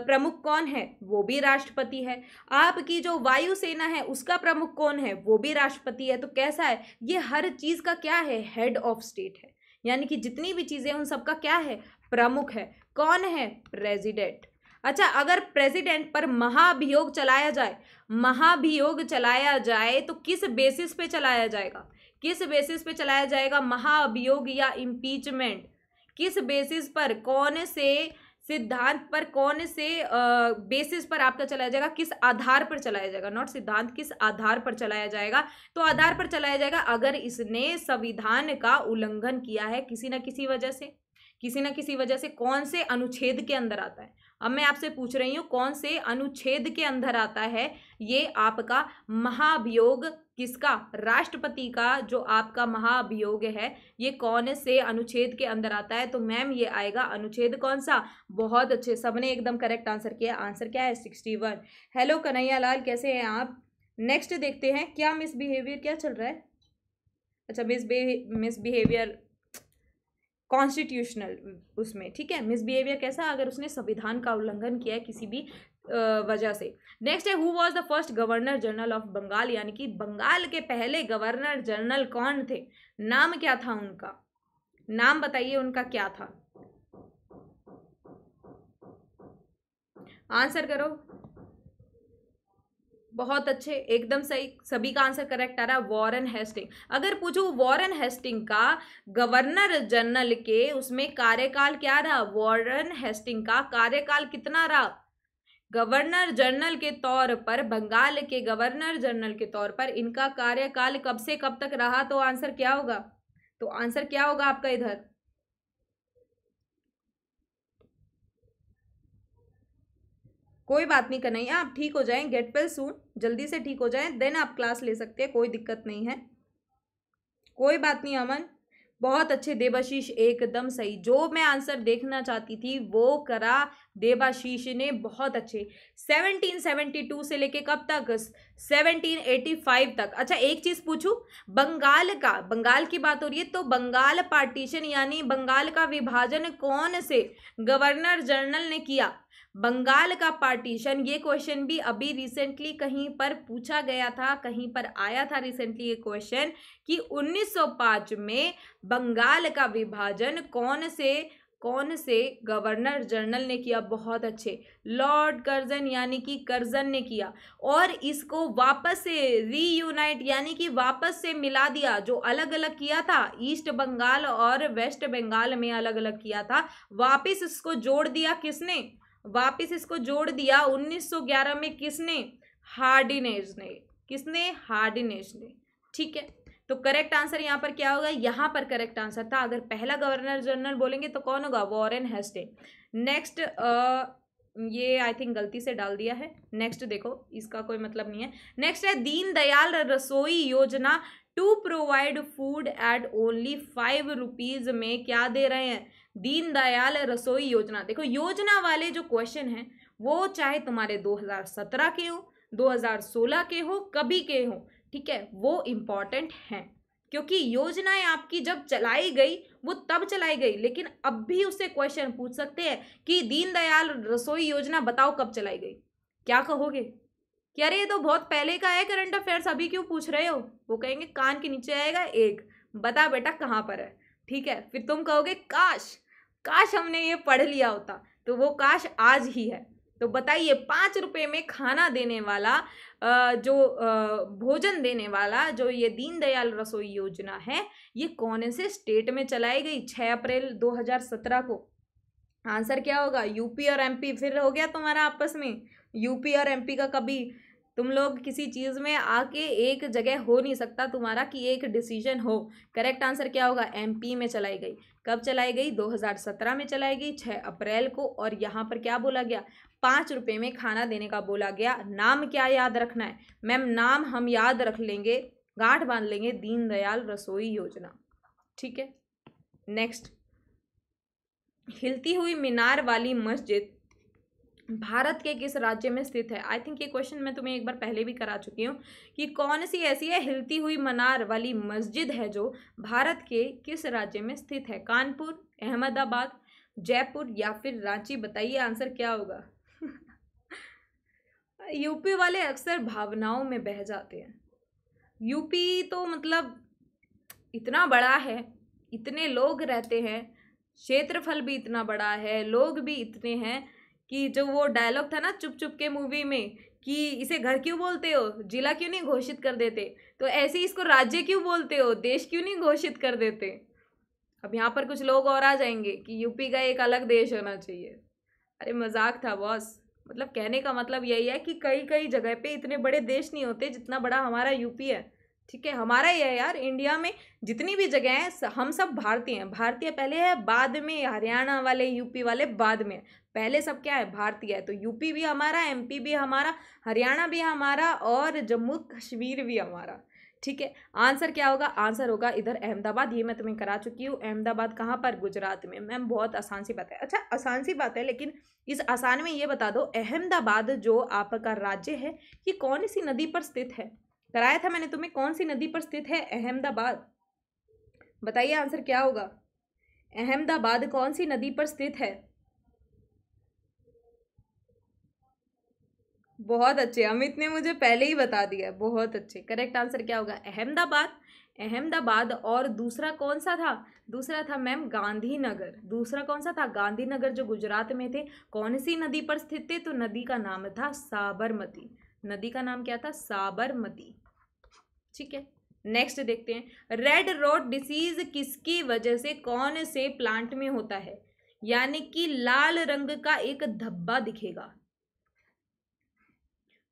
[SPEAKER 1] प्रमुख कौन है वो भी राष्ट्रपति है आपकी जो वायुसेना है उसका प्रमुख कौन है वो भी राष्ट्रपति है तो कैसा है ये हर चीज़ का क्या है हेड ऑफ स्टेट है यानी कि जितनी भी चीज़ें उन सबका क्या है प्रमुख है कौन है प्रेसिडेंट अच्छा अगर प्रेसिडेंट पर महाभियोग चलाया जाए महाभियोग चलाया जाए तो किस बेसिस पे चलाया जाएगा किस बेसिस पे चलाया जाएगा महाअभियोग या इम्पीचमेंट किस बेसिस पर कौन से सिद्धांत पर कौन से बेसिस पर आपका चलाया जाएगा किस आधार पर चलाया जाएगा नॉट सिद्धांत किस आधार पर चलाया जाएगा तो आधार पर चलाया जाएगा अगर इसने संविधान का उल्लंघन किया है किसी न किसी वजह से किसी न किसी वजह से कौन से अनुच्छेद के अंदर आता है अब मैं आपसे पूछ रही हूँ कौन से अनुच्छेद के अंदर आता है ये आपका महाभियोग किसका राष्ट्रपति का जो आपका महाभियोग है ये कौन से अनुच्छेद के अंदर आता है तो मैम ये आएगा अनुच्छेद कौन सा बहुत अच्छे सबने एकदम करेक्ट आंसर किया आंसर क्या है sixty one hello Kanhaiya Lal कैसे हैं आप नेक्स्ट देखते हैं क्या मिसबिहेवियर क्या चल रहा है अच्छा मिस मिसबिहेवियर कॉन्स्टिट्यूशनल उसमें ठीक है मिसबिहेवियर कैसा अगर उसने संविधान का उल्लंघन किया है किसी भी वजह से नेक्स्ट है who was the first governor general of Bengal यानी कि बंगाल के पहले गवर्नर जनरल कौन थे नाम क्या था उनका नाम बताइए उनका क्या था आंसर करो बहुत अच्छे एकदम सही सभी का आंसर करेक्ट आ रहा है वॉरन हेस्टिंग अगर पूछो वॉरन हेस्टिंग का गवर्नर जनरल के उसमें कार्यकाल क्या रहा वॉरन हेस्टिंग का कार्यकाल कितना रहा गवर्नर जनरल के तौर पर बंगाल के गवर्नर जनरल के तौर पर इनका कार्यकाल कब से कब तक रहा तो आंसर क्या होगा तो आंसर क्या होगा आपका इधर कोई बात नहीं करना आप ठीक हो जाएं गेट वेल सून जल्दी से ठीक हो जाएं देन आप क्लास ले सकते हैं कोई दिक्कत नहीं है कोई बात नहीं अमन बहुत अच्छे देवाशीष एकदम सही जो मैं आंसर देखना चाहती थी वो करा देवाशीष ने बहुत अच्छे 1772 से लेके कब तक 1785 तक अच्छा एक चीज़ पूछूं बंगाल का बंगाल की बात हो रही है तो बंगाल पार्टीशन यानी बंगाल का विभाजन कौन से गवर्नर जनरल ने किया बंगाल का पार्टीशन ये क्वेश्चन भी अभी रिसेंटली कहीं पर पूछा गया था कहीं पर आया था रिसेंटली ये क्वेश्चन कि 1905 में बंगाल का विभाजन कौन से कौन से गवर्नर जनरल ने किया बहुत अच्छे लॉर्ड कर्जन यानी कि कर्जन ने किया और इसको वापस से रीयूनाइट यानी कि वापस से मिला दिया जो अलग अलग किया था ईस्ट बंगाल और वेस्ट बंगाल में अलग अलग किया था वापस इसको जोड़ दिया किसने वापिस इसको जोड़ दिया 1911 में किसने हार्डिनेज ने किसने हार्डिनेज ने ठीक है तो करेक्ट आंसर यहाँ पर क्या होगा यहाँ पर करेक्ट आंसर था अगर पहला गवर्नर जनरल बोलेंगे तो कौन होगा वॉरेन हेस्टे नेक्स्ट ये आई थिंक गलती से डाल दिया है नेक्स्ट देखो इसका कोई मतलब नहीं है नेक्स्ट है Deendayal Rasoi Yojana to provide food at only five rupees में क्या दे रहे हैं दीनदयाल रसोई योजना देखो योजना वाले जो क्वेश्चन हैं वो चाहे तुम्हारे 2017 के हो 2016 के हो कभी के हो ठीक है वो इम्पॉर्टेंट हैं क्योंकि योजनाएं आपकी जब चलाई गई वो तब चलाई गई लेकिन अब भी उससे क्वेश्चन पूछ सकते हैं कि दीनदयाल रसोई योजना बताओ कब चलाई गई क्या कहोगे कि अरे ये तो बहुत पहले का है करंट अफेयर्स अभी क्यों पूछ रहे हो वो कहेंगे कान के नीचे आएगा एक बता बेटा कहाँ पर है ठीक है फिर तुम कहोगे काश काश हमने ये पढ़ लिया होता तो वो काश आज ही है तो बताइए पाँच रुपये में खाना देने वाला जो भोजन देने वाला जो ये दीनदयाल रसोई योजना है ये कौन से स्टेट में चलाई गई छः अप्रैल 2017 को आंसर क्या होगा यूपी और एमपी फिर हो गया तुम्हारा आपस में यूपी और एमपी का कभी तुम लोग किसी चीज़ में आके एक जगह हो नहीं सकता तुम्हारा कि एक डिसीजन हो करेक्ट आंसर क्या होगा एमपी में चलाई गई कब चलाई गई 2017 में चलाई गई 6 अप्रैल को और यहाँ पर क्या बोला गया पाँच रुपये में खाना देने का बोला गया नाम क्या याद रखना है मैम नाम हम याद रख लेंगे गांठ बांध लेंगे दीनदयाल रसोई योजना ठीक है नेक्स्ट हिलती हुई मीनार वाली मस्जिद भारत के किस राज्य में स्थित है आई थिंक ये क्वेश्चन मैं तुम्हें एक बार पहले भी करा चुकी हूँ कि कौन सी ऐसी है हिलती हुई मनार वाली मस्जिद है जो भारत के किस राज्य में स्थित है कानपुर अहमदाबाद जयपुर या फिर रांची बताइए आंसर क्या होगा यूपी वाले अक्सर भावनाओं में बह जाते हैं यूपी तो मतलब इतना बड़ा है इतने लोग रहते हैं क्षेत्रफल भी इतना बड़ा है लोग भी इतने हैं कि जो वो डायलॉग था ना चुप चुप के मूवी में कि इसे घर क्यों बोलते हो जिला क्यों नहीं घोषित कर देते तो ऐसे ही इसको राज्य क्यों बोलते हो देश क्यों नहीं घोषित कर देते अब यहाँ पर कुछ लोग और आ जाएंगे कि यूपी का एक अलग देश होना चाहिए अरे मजाक था बॉस मतलब कहने का मतलब यही है कि कई कई जगह पे इतने बड़े देश नहीं होते जितना बड़ा हमारा यूपी है ठीक है हमारा ही है यार इंडिया में जितनी भी जगह हैं हम सब भारतीय हैं भारतीय पहले है बाद में हरियाणा वाले यूपी वाले बाद में पहले सब क्या है भारतीय है तो यूपी भी हमारा एमपी भी हमारा हरियाणा भी हमारा और जम्मू कश्मीर भी हमारा ठीक है आंसर क्या होगा आंसर होगा इधर अहमदाबाद ये मैं तुम्हें करा चुकी हूँ अहमदाबाद कहाँ पर गुजरात में मैम बहुत आसान सी बात है अच्छा आसान सी बात है लेकिन इस आसान में ये बता दो अहमदाबाद जो आपका राज्य है ये कौन सी नदी पर स्थित है कराया था मैंने तुम्हें कौन सी नदी पर स्थित है अहमदाबाद बताइए आंसर क्या होगा अहमदाबाद कौन सी नदी पर स्थित है बहुत अच्छे अमित ने मुझे पहले ही बता दिया बहुत अच्छे करेक्ट आंसर क्या होगा अहमदाबाद अहमदाबाद और दूसरा कौन सा था दूसरा था मैम गांधीनगर दूसरा कौन सा था गांधीनगर जो गुजरात में थे कौन सी नदी पर स्थित थे तो नदी का नाम था साबरमती नदी का नाम क्या था साबरमती ठीक है नेक्स्ट देखते हैं रेड रोड डिसीज किसकी वजह से कौन से प्लांट में होता है यानी कि लाल रंग का एक धब्बा दिखेगा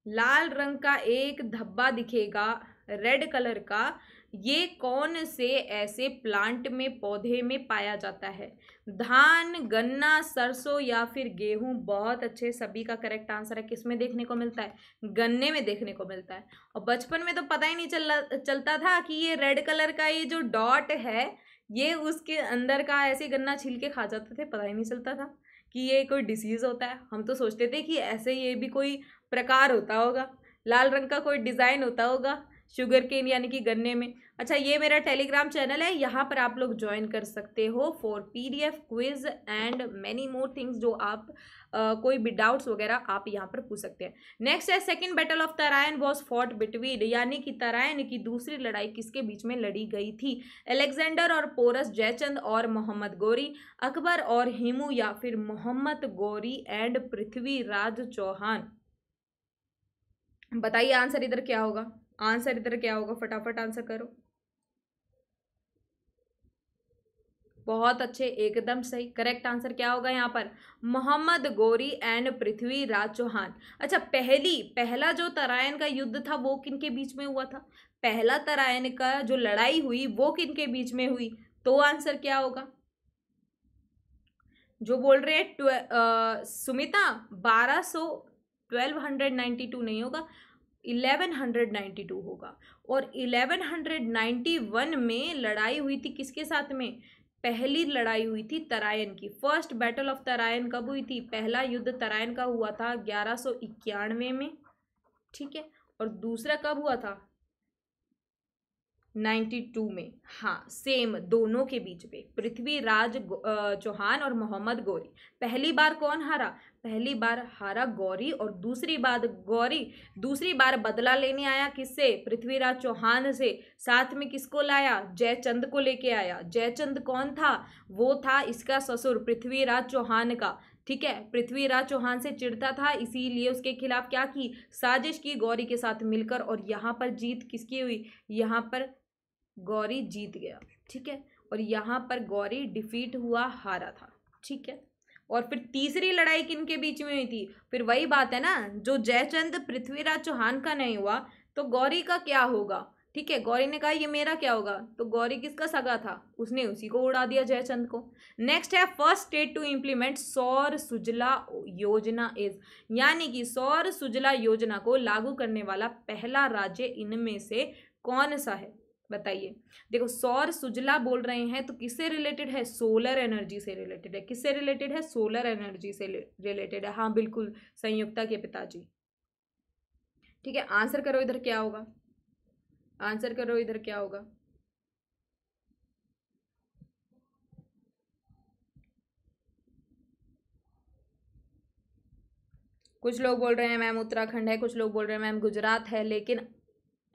[SPEAKER 1] लाल रंग का एक धब्बा दिखेगा रेड कलर का ये कौन से ऐसे प्लांट में पौधे में पाया जाता है धान गन्ना सरसों या फिर गेहूं बहुत अच्छे सभी का करेक्ट आंसर है किस में देखने को मिलता है गन्ने में देखने को मिलता है और बचपन में तो पता ही नहीं चल चलता था कि ये रेड कलर का ये जो डॉट है ये उसके अंदर का ऐसे गन्ना छील के खा जाते थे पता ही नहीं चलता था कि ये कोई डिसीज़ होता है हम तो सोचते थे कि ऐसे ये भी कोई प्रकार होता होगा लाल रंग का कोई डिज़ाइन होता होगा शुगर केन यानी कि गन्ने में अच्छा ये मेरा टेलीग्राम चैनल है यहाँ पर आप लोग ज्वाइन कर सकते हो for PDF quiz and many more things जो आप आ, कोई भी डाउट्स वगैरह आप यहाँ पर पूछ सकते हैं नेक्स्ट है second battle of Tarain was fought between यानी कि तरायन की दूसरी लड़ाई किसके बीच में लड़ी गई थी अलेक्जेंडर और पोरस जयचंद और मोहम्मद गौरी अकबर और हिमू या फिर मोहम्मद गौरी एंड पृथ्वीराज चौहान बताइए आंसर इधर क्या होगा आंसर इधर क्या होगा फटाफट आंसर करो बहुत अच्छे एकदम सही करेक्ट आंसर क्या होगा यहाँ पर मोहम्मद गोरी एंड पृथ्वी राज चौहान अच्छा पहली पहला जो तरायन का युद्ध था वो किन के बीच में हुआ था पहला तरायन का जो लड़ाई हुई वो किन के बीच में हुई तो आंसर क्या होगा जो बोल रहे हैं सुमिता बारह सौ ट्वेल्व हंड्रेड नाइन्टी टू नहीं होगा इलेवन हंड्रेड नाइन्टी टू होगा और इलेवन हंड्रेड नाइन्टी वन में लड़ाई हुई थी किसके साथ में पहली लड़ाई हुई थी तरायन की फर्स्ट बैटल ऑफ तरायन कब हुई थी पहला युद्ध तरायन का हुआ था ग्यारह सौ इक्यानवे में ठीक है और दूसरा कब हुआ था 92 में हाँ सेम दोनों के बीच पे पृथ्वीराज चौहान और मोहम्मद गौरी पहली बार कौन हारा पहली बार हारा गौरी और दूसरी बार गौरी दूसरी बार बदला लेने आया किससे पृथ्वीराज चौहान से साथ में किसको लाया जयचंद को लेके आया जयचंद कौन था वो था इसका ससुर पृथ्वीराज चौहान का ठीक है पृथ्वीराज चौहान से चिढ़ता था इसीलिए उसके खिलाफ क्या की साजिश की गौरी के साथ मिलकर और यहाँ पर जीत किसकी हुई यहाँ पर गौरी जीत गया ठीक है और यहाँ पर गौरी डिफीट हुआ हारा था ठीक है और फिर तीसरी लड़ाई किन के बीच में हुई थी फिर वही बात है ना जो जयचंद पृथ्वीराज चौहान का नहीं हुआ तो गौरी का क्या होगा ठीक है गौरी ने कहा ये मेरा क्या होगा तो गौरी किसका सगा था उसने उसी को उड़ा दिया जयचंद को नेक्स्ट है फर्स्ट स्टेट टू इम्प्लीमेंट सौर सुजला योजना इज यानी कि सौर सुजला योजना को लागू करने वाला पहला राज्य इनमें से कौन सा है बताइए देखो सौर सुजला बोल रहे हैं तो किससे रिलेटेड है सोलर एनर्जी से रिलेटेड है किससे रिलेटेड है सोलर एनर्जी से रिलेटेड है हाँ बिल्कुल संयुक्ता के पिताजी ठीक है आंसर करो इधर क्या होगा आंसर करो इधर क्या होगा कुछ लोग बोल रहे हैं मैम उत्तराखंड है कुछ लोग बोल रहे हैं मैम गुजरात है लेकिन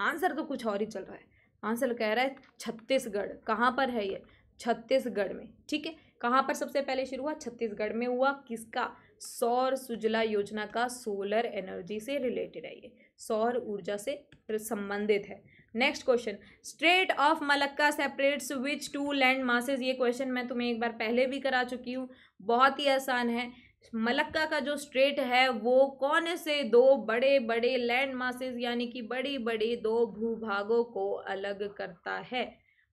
[SPEAKER 1] आंसर तो कुछ और ही चल रहा है आंसर कह रहा है छत्तीसगढ़ कहाँ पर है ये छत्तीसगढ़ में ठीक है कहाँ पर सबसे पहले शुरू हुआ छत्तीसगढ़ में हुआ किसका सौर सुजला योजना का सोलर एनर्जी से रिलेटेड है ये सौर ऊर्जा से संबंधित है next question strait of Malacca separates which two land masses ये क्वेश्चन मैं तुम्हें एक बार पहले भी करा चुकी हूँ बहुत ही आसान है मलक्का का जो स्ट्रेट है वो कौन से दो बड़े बड़े लैंड मासेज यानी कि बड़ी बड़ी दो भूभागों को अलग करता है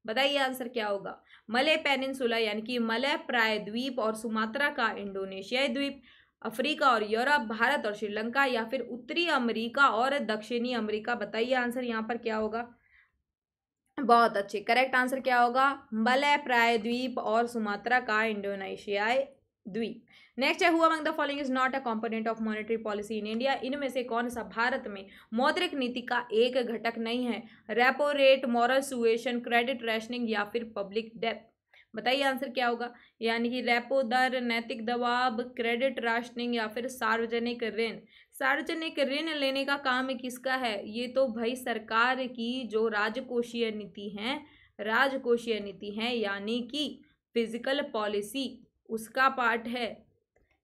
[SPEAKER 1] बताइए आंसर क्या होगा मले पेनिनसुला यानी कि मलय प्राय द्वीप और सुमात्रा का इंडोनेशियाई द्वीप अफ्रीका और यूरोप भारत और श्रीलंका या फिर उत्तरी अमेरिका और दक्षिणी अमेरिका बताइए आंसर यहाँ पर क्या होगा बहुत अच्छे करेक्ट आंसर क्या होगा मलय प्रायद्वीप और सुमात्रा का इंडोनेशियाई द्वीप नेक्स्ट है who among the following is not a component of monetary policy in India इनमें से कौन सा भारत में मौद्रिक नीति का एक घटक नहीं है repo rate moral suasion credit rationing या फिर पब्लिक डेप बताइए आंसर क्या होगा यानी कि रेपो दर नैतिक दबाव क्रेडिट राशनिंग या फिर सार्वजनिक ऋण सार्वजनिक ऋण लेने का काम किसका है ये तो भाई सरकार की जो राजकोषीय नीति है राजकोषीय नीति है यानी कि फिजिकल पॉलिसी उसका पार्ट है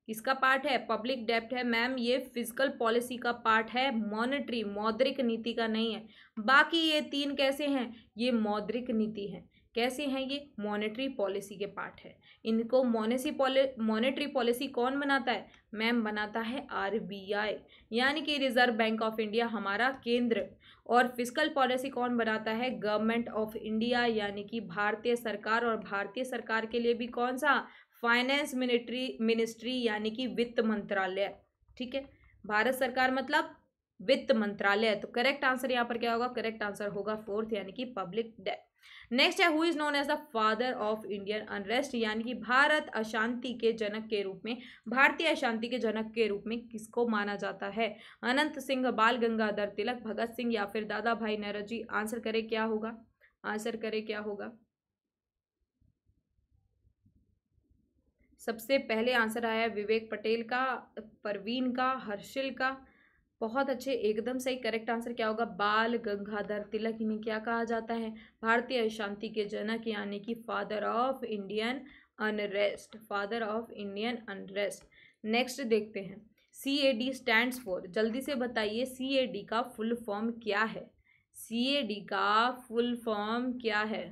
[SPEAKER 1] इसका पार्ट है पब्लिक डेप्ट है मैम ये फिजिकल पॉलिसी का पार्ट है मॉनेटरी मौद्रिक नीति का नहीं है बाकी ये तीन कैसे हैं ये मौद्रिक नीति है कैसे हैं ये मॉनेटरी पॉलिसी के पार्ट है इनको मोनेसी पॉलि मॉनेटरी पॉलिसी कौन बनाता है मैम बनाता है आरबीआई यानी कि रिजर्व बैंक ऑफ इंडिया हमारा केंद्र और फिजिकल पॉलिसी कौन बनाता है गवर्नमेंट ऑफ इंडिया यानी कि भारतीय सरकार और भारतीय सरकार के लिए भी कौन सा फाइनेंस मिनिट्री मिनिस्ट्री यानी कि वित्त मंत्रालय ठीक है भारत सरकार मतलब वित्त मंत्रालय तो करेक्ट आंसर यहाँ पर क्या होगा करेक्ट आंसर होगा फोर्थ यानी कि पब्लिक डेट नेक्स्ट है who is known as the father of Indian unrest यानी कि भारत अशांति के जनक के रूप में भारतीय अशांति के जनक के रूप में किसको माना जाता है अनंत सिंह बाल गंगाधर तिलक भगत सिंह या फिर दादा भाई नेहरू जी आंसर करे क्या होगा आंसर करे क्या होगा सबसे पहले आंसर आया विवेक पटेल का परवीन का हर्षिल का बहुत अच्छे एकदम सही करेक्ट आंसर क्या होगा बाल गंगाधर तिलक इन्हें क्या कहा जाता है भारतीय शांति के जनक यानी कि father of Indian unrest father of Indian unrest next देखते हैं C A D stand for जल्दी से बताइए सी ए डी का फुल फॉर्म क्या है सी ए डी का फुल फॉर्म क्या है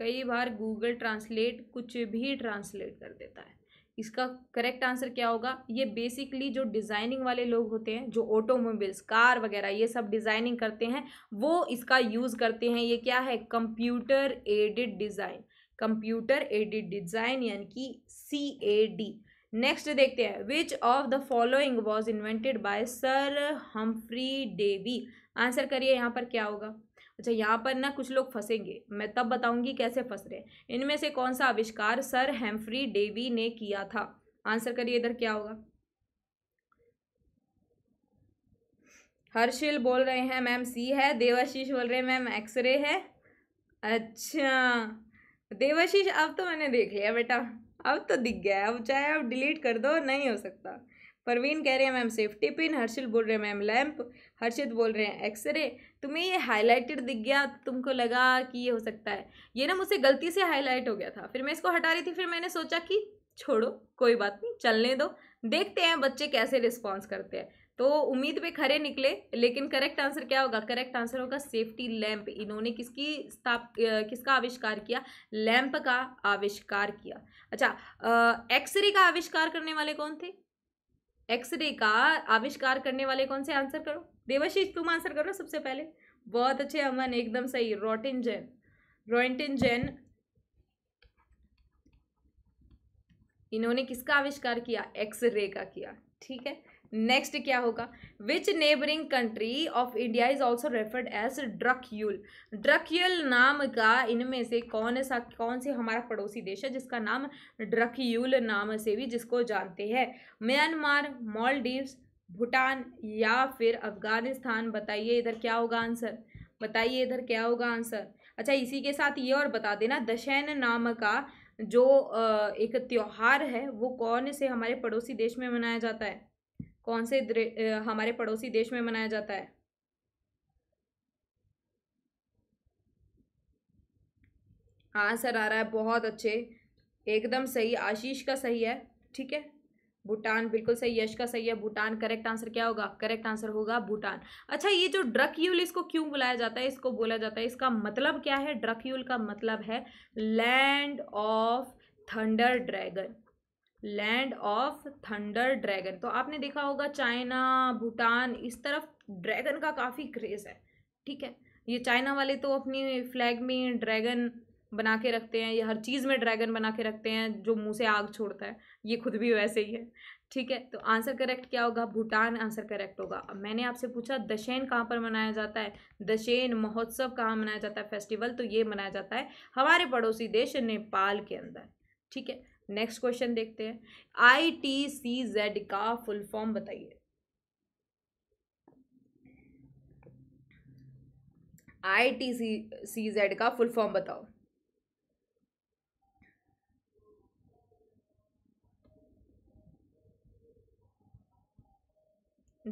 [SPEAKER 1] कई बार गूगल ट्रांसलेट कुछ भी ट्रांसलेट कर देता है इसका करेक्ट आंसर क्या होगा ये बेसिकली जो डिज़ाइनिंग वाले लोग होते हैं जो ऑटोमोबाइल्स कार वगैरह ये सब डिज़ाइनिंग करते हैं वो इसका यूज़ करते हैं ये क्या है computer aided design computer aided design यानी कि सी ए डी नेक्स्ट देखते हैं which of the following was invented by sir Humphry Davy answer करिए यहाँ पर क्या होगा अच्छा यहाँ पर ना कुछ लोग फंसेंगे मैं तब बताऊंगी कैसे फंस रहे हैं इनमें से कौन सा आविष्कार सर हेम्फ्री डेवी ने किया था आंसर करिए इधर क्या होगा हर्षिल बोल रहे हैं मैम सी है देवाशीष बोल रहे हैं मैम एक्सरे है अच्छा देवाशीष अब तो मैंने देख लिया बेटा अब तो दिख गया अब चाहे आप डिलीट कर दो नहीं हो सकता परवीन कह रहे हैं मैम सेफ्टी पिन हर्षिल बोल रहे हैं मैम लैंप हर्षित बोल रहे हैं एक्सरे तुम्हें ये हाईलाइटेड दिख गया तुमको लगा कि ये हो सकता है ये ना मुझसे गलती से हाईलाइट हो गया था फिर मैं इसको हटा रही थी फिर मैंने सोचा कि छोड़ो कोई बात नहीं चलने दो देखते हैं बच्चे कैसे रिस्पॉन्स करते हैं तो उम्मीद पे खरे निकले लेकिन करेक्ट आंसर क्या होगा करेक्ट आंसर होगा सेफ्टी लैंप इन्होंने किसकी स्थाप किसका आविष्कार किया लैंप का आविष्कार किया अच्छा एक्सरे का आविष्कार करने वाले कौन थे एक्सरे का आविष्कार करने वाले कौन से आंसर करो देवाशीष तुम आंसर करो सबसे पहले बहुत अच्छे अमन एकदम सही रोटिन जैन रोइिन जैन इन्होंने किसका आविष्कार किया एक्सरे का किया ठीक है नेक्स्ट क्या होगा which neighbouring country of India is also referred as Druk Yul Druk Yul नाम का इनमें से कौन सा कौन से हमारा पड़ोसी देश है जिसका नाम ड्रक्यूल नाम से भी जिसको जानते हैं म्यांमार मॉलडीव्स भूटान या फिर अफगानिस्तान बताइए इधर क्या होगा आंसर बताइए इधर क्या होगा आंसर अच्छा इसी के साथ ये और बता देना दशहन नाम का जो एक त्यौहार है वो कौन से हमारे पड़ोसी देश में मनाया जाता है कौन से हमारे पड़ोसी देश में मनाया जाता है आंसर आ रहा है बहुत अच्छे एकदम सही आशीष का सही है ठीक है भूटान बिल्कुल सही यश का सही है भूटान करेक्ट आंसर क्या होगा करेक्ट आंसर होगा भूटान अच्छा ये जो ड्रक यूल इसको क्यों बुलाया जाता है इसको बोला जाता है इसका मतलब क्या है ड्रक यूल का मतलब है land of thunder dragon land of thunder dragon तो आपने देखा होगा चाइना भूटान इस तरफ ड्रैगन का काफ़ी क्रेज़ है ठीक है ये चाइना वाले तो अपनी फ्लैग में ड्रैगन बना के रखते हैं ये हर चीज़ में ड्रैगन बना के रखते हैं जो मुंह से आग छोड़ता है ये खुद भी वैसे ही है ठीक है तो आंसर करेक्ट क्या होगा भूटान आंसर करेक्ट होगा अब मैंने आपसे पूछा दशैन कहाँ पर मनाया जाता है दशैन महोत्सव कहाँ मनाया जाता है फेस्टिवल तो ये मनाया जाता है हमारे पड़ोसी देश नेपाल के अंदर ठीक है नेक्स्ट क्वेश्चन देखते हैं आई टी सी जेड का फुल फॉर्म बताइए I T C C Z का फुल फॉर्म बताओ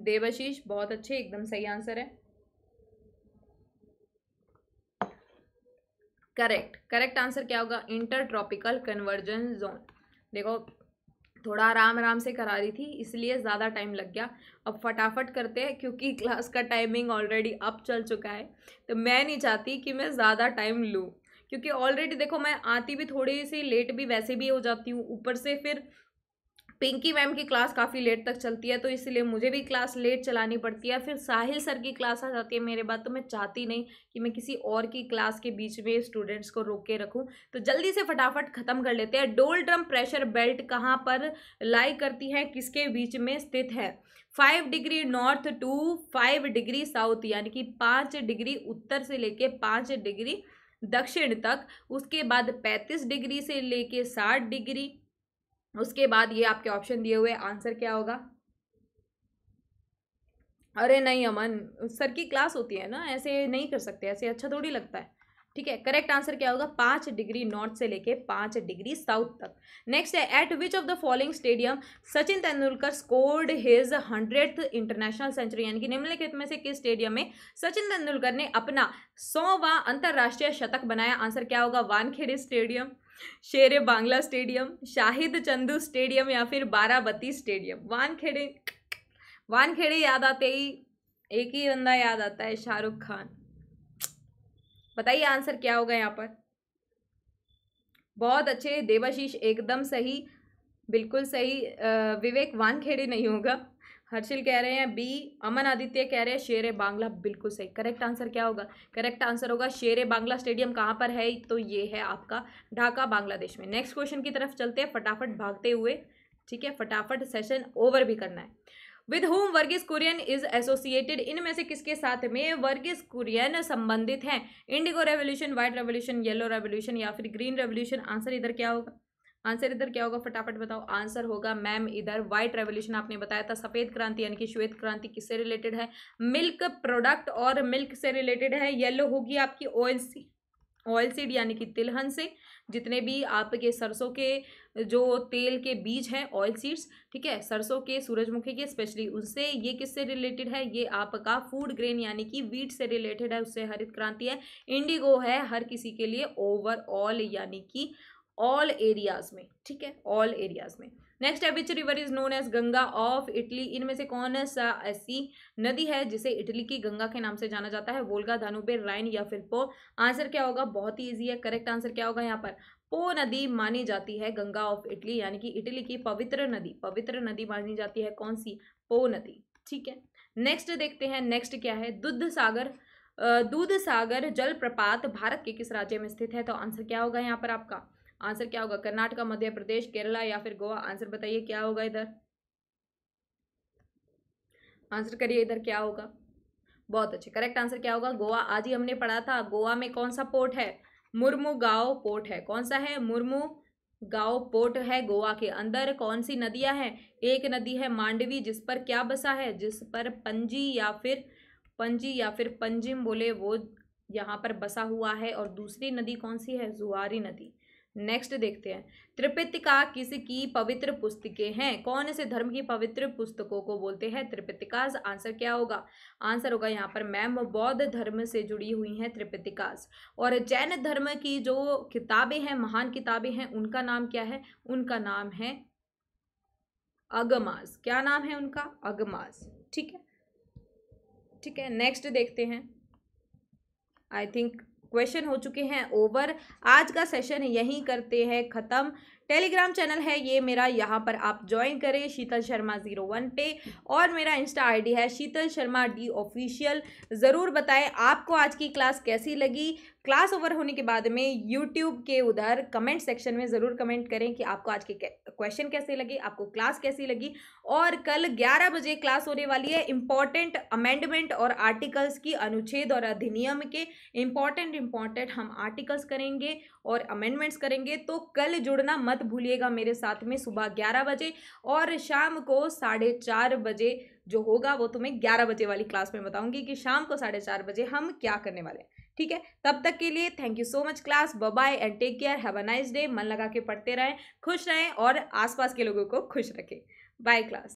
[SPEAKER 1] देवशीष बहुत अच्छे एकदम सही आंसर है करेक्ट करेक्ट आंसर क्या होगा इंटर ट्रॉपिकल कन्वर्जन जोन देखो थोड़ा आराम आराम से करा रही थी इसलिए ज़्यादा टाइम लग गया अब फटाफट करते हैं क्योंकि क्लास का टाइमिंग ऑलरेडी अप चल चुका है तो मैं नहीं चाहती कि मैं ज़्यादा टाइम लूँ क्योंकि ऑलरेडी देखो मैं आती भी थोड़ी सी लेट भी वैसे भी हो जाती हूँ ऊपर से फिर पिंकी मैम की क्लास काफ़ी लेट तक चलती है तो इसलिए मुझे भी क्लास लेट चलानी पड़ती है फिर साहिल सर की क्लास आ जाती है मेरे बाद तो मैं चाहती नहीं कि मैं किसी और की क्लास के बीच में स्टूडेंट्स को रोक के रखूँ तो जल्दी से फटाफट ख़त्म कर लेते हैं डोल ड्रम प्रेशर बेल्ट कहाँ पर लाई करती है किसके बीच में स्थित है five degree north to five degree south यानी कि पाँच डिग्री उत्तर से लेके पाँच डिग्री दक्षिण तक उसके बाद पैंतीस डिग्री से लेके साठ डिग्री उसके बाद ये आपके ऑप्शन दिए हुए आंसर क्या होगा अरे नहीं अमन सर की क्लास होती है ना ऐसे नहीं कर सकते ऐसे अच्छा थोड़ी लगता है ठीक है करेक्ट आंसर क्या होगा पाँच डिग्री नॉर्थ से लेके पाँच डिग्री साउथ तक नेक्स्ट है at which of the following stadium Sachin Tendulkar scored his hundred international century यानी कि निम्नलिखित में से किस स्टेडियम में सचिन तेंदुलकर ने अपना सौवा अंतर्राष्ट्रीय शतक बनाया आंसर क्या होगा Wankhede stadium Sher Bangla stadium Shahid Chandu stadium या फिर बाराबती स्टेडियम वानखेड़े वानखेड़े याद आते ही एक ही बंदा याद आता है शाहरुख खान बताइए आंसर क्या होगा यहाँ पर बहुत अच्छे देवाशीष एकदम सही बिल्कुल सही विवेक वानखेड़े नहीं होगा हर्षिल कह रहे हैं बी अमन आदित्य कह रहे हैं शेर बांग्ला बिल्कुल सही करेक्ट आंसर क्या होगा करेक्ट आंसर होगा शेर बांग्ला स्टेडियम कहाँ पर है तो ये है आपका ढाका बांग्लादेश में नेक्स्ट क्वेश्चन की तरफ चलते हैं फटाफट भागते हुए ठीक है फटाफट सेशन ओवर भी करना है with whom Verghese Kurien is associated इनमें से किसके साथ में वर्गीज कुरियन संबंधित हैं indigo revolution white revolution yellow revolution या फिर ग्रीन रेवोल्यूशन आंसर इधर क्या होगा आंसर इधर क्या होगा फटाफट बताओ आंसर होगा मैम इधर व्हाइट रेवोल्यूशन आपने बताया था सफ़ेद क्रांति यानी कि श्वेत क्रांति किससे रिलेटेड है मिल्क प्रोडक्ट और मिल्क से रिलेटेड है येलो होगी आपकी ऑयल सी ऑयल सीड यानी कि तिलहन से जितने भी आपके सरसों के जो तेल के बीज हैं ऑयल सीड्स ठीक है सरसों के सूरजमुखी के स्पेशली उससे ये किससे रिलेटेड है ये आपका फूड ग्रेन यानी कि वीट से रिलेटेड है उससे हरित क्रांति है इंडिगो है हर किसी के लिए ओवरऑल यानी कि ऑल एरियाज में ठीक है ऑल एरियाज में नेक्स्ट है which river is known as Ganga of Italy इनमें से कौन सा ऐसी नदी है जिसे इटली की गंगा के नाम से जाना जाता है वोल्गा धानुबे राइन या फिर पो आंसर क्या होगा बहुत ही ईजी है करेक्ट आंसर क्या होगा यहाँ पर पो नदी मानी जाती है गंगा ऑफ इटली यानी कि इटली की पवित्र नदी पवित्र नदी मानी जाती है कौन सी पो नदी ठीक है नेक्स्ट देखते हैं नेक्स्ट क्या है दुध सागर दूध सागर जलप्रपात भारत के किस राज्य में स्थित है तो आंसर क्या होगा यहाँ पर आपका आंसर क्या होगा कर्नाटका मध्य प्रदेश केरला या फिर गोवा आंसर बताइए क्या होगा इधर आंसर करिए इधर क्या होगा बहुत अच्छे करेक्ट आंसर क्या होगा गोवा आज ही हमने पढ़ा था गोवा में कौन सा पोर्ट है मुर्मू गाँव पोर्ट है कौन सा है मुर्मू गाँव पोर्ट है गोवा के अंदर कौन सी नदियां हैं एक नदी है मांडवी जिस पर क्या बसा है जिस पर पंजी या फिर पंजी या फिर पंजिम बोले वो यहाँ पर बसा हुआ है और दूसरी नदी कौन सी है जुआरी नदी नेक्स्ट देखते हैं त्रिपितिका किसकी पवित्र पुस्तकें हैं कौन से धर्म की पवित्र पुस्तकों को बोलते हैं त्रिपितिकाज आंसर क्या होगा आंसर होगा यहाँ पर मैम बौद्ध धर्म से जुड़ी हुई हैं त्रिपितिकाज और जैन धर्म की जो किताबें हैं महान किताबें हैं उनका नाम क्या है उनका नाम है अगमास क्या नाम है उनका अगमास ठीक है ठीक है नेक्स्ट देखते हैं आई थिंक क्वेश्चन हो चुके हैं ओवर आज का सेशन यहीं करते हैं ख़त्म टेलीग्राम चैनल है ये मेरा यहाँ पर आप ज्वाइन करें शीतल शर्मा जीरो वन पे और मेरा इंस्टा आईडी है शीतल शर्मा डी ऑफिशियल ज़रूर बताएं आपको आज की क्लास कैसी लगी क्लास ओवर होने के बाद में यूट्यूब के उधर कमेंट सेक्शन में ज़रूर कमेंट करें कि आपको आज के क्वेश्चन कैसे लगे आपको क्लास कैसी लगी और कल 11 बजे क्लास होने वाली है इम्पॉर्टेंट अमेंडमेंट और आर्टिकल्स की अनुच्छेद और अधिनियम के इम्पॉर्टेंट इम्पॉर्टेंट हम आर्टिकल्स करेंगे और अमेंडमेंट्स करेंगे तो कल जुड़ना मत भूलिएगा मेरे साथ में सुबह ग्यारह बजे और शाम को साढ़े चार बजे जो होगा वो तुम्हें ग्यारह बजे वाली क्लास में बताऊंगी कि शाम को साढ़े चार बजे हम क्या करने वाले हैं ठीक है तब तक के लिए thank you so much class bye and take care have a nice day मन लगा के पढ़ते रहें खुश रहें और आसपास के लोगों को खुश रखें बाय क्लास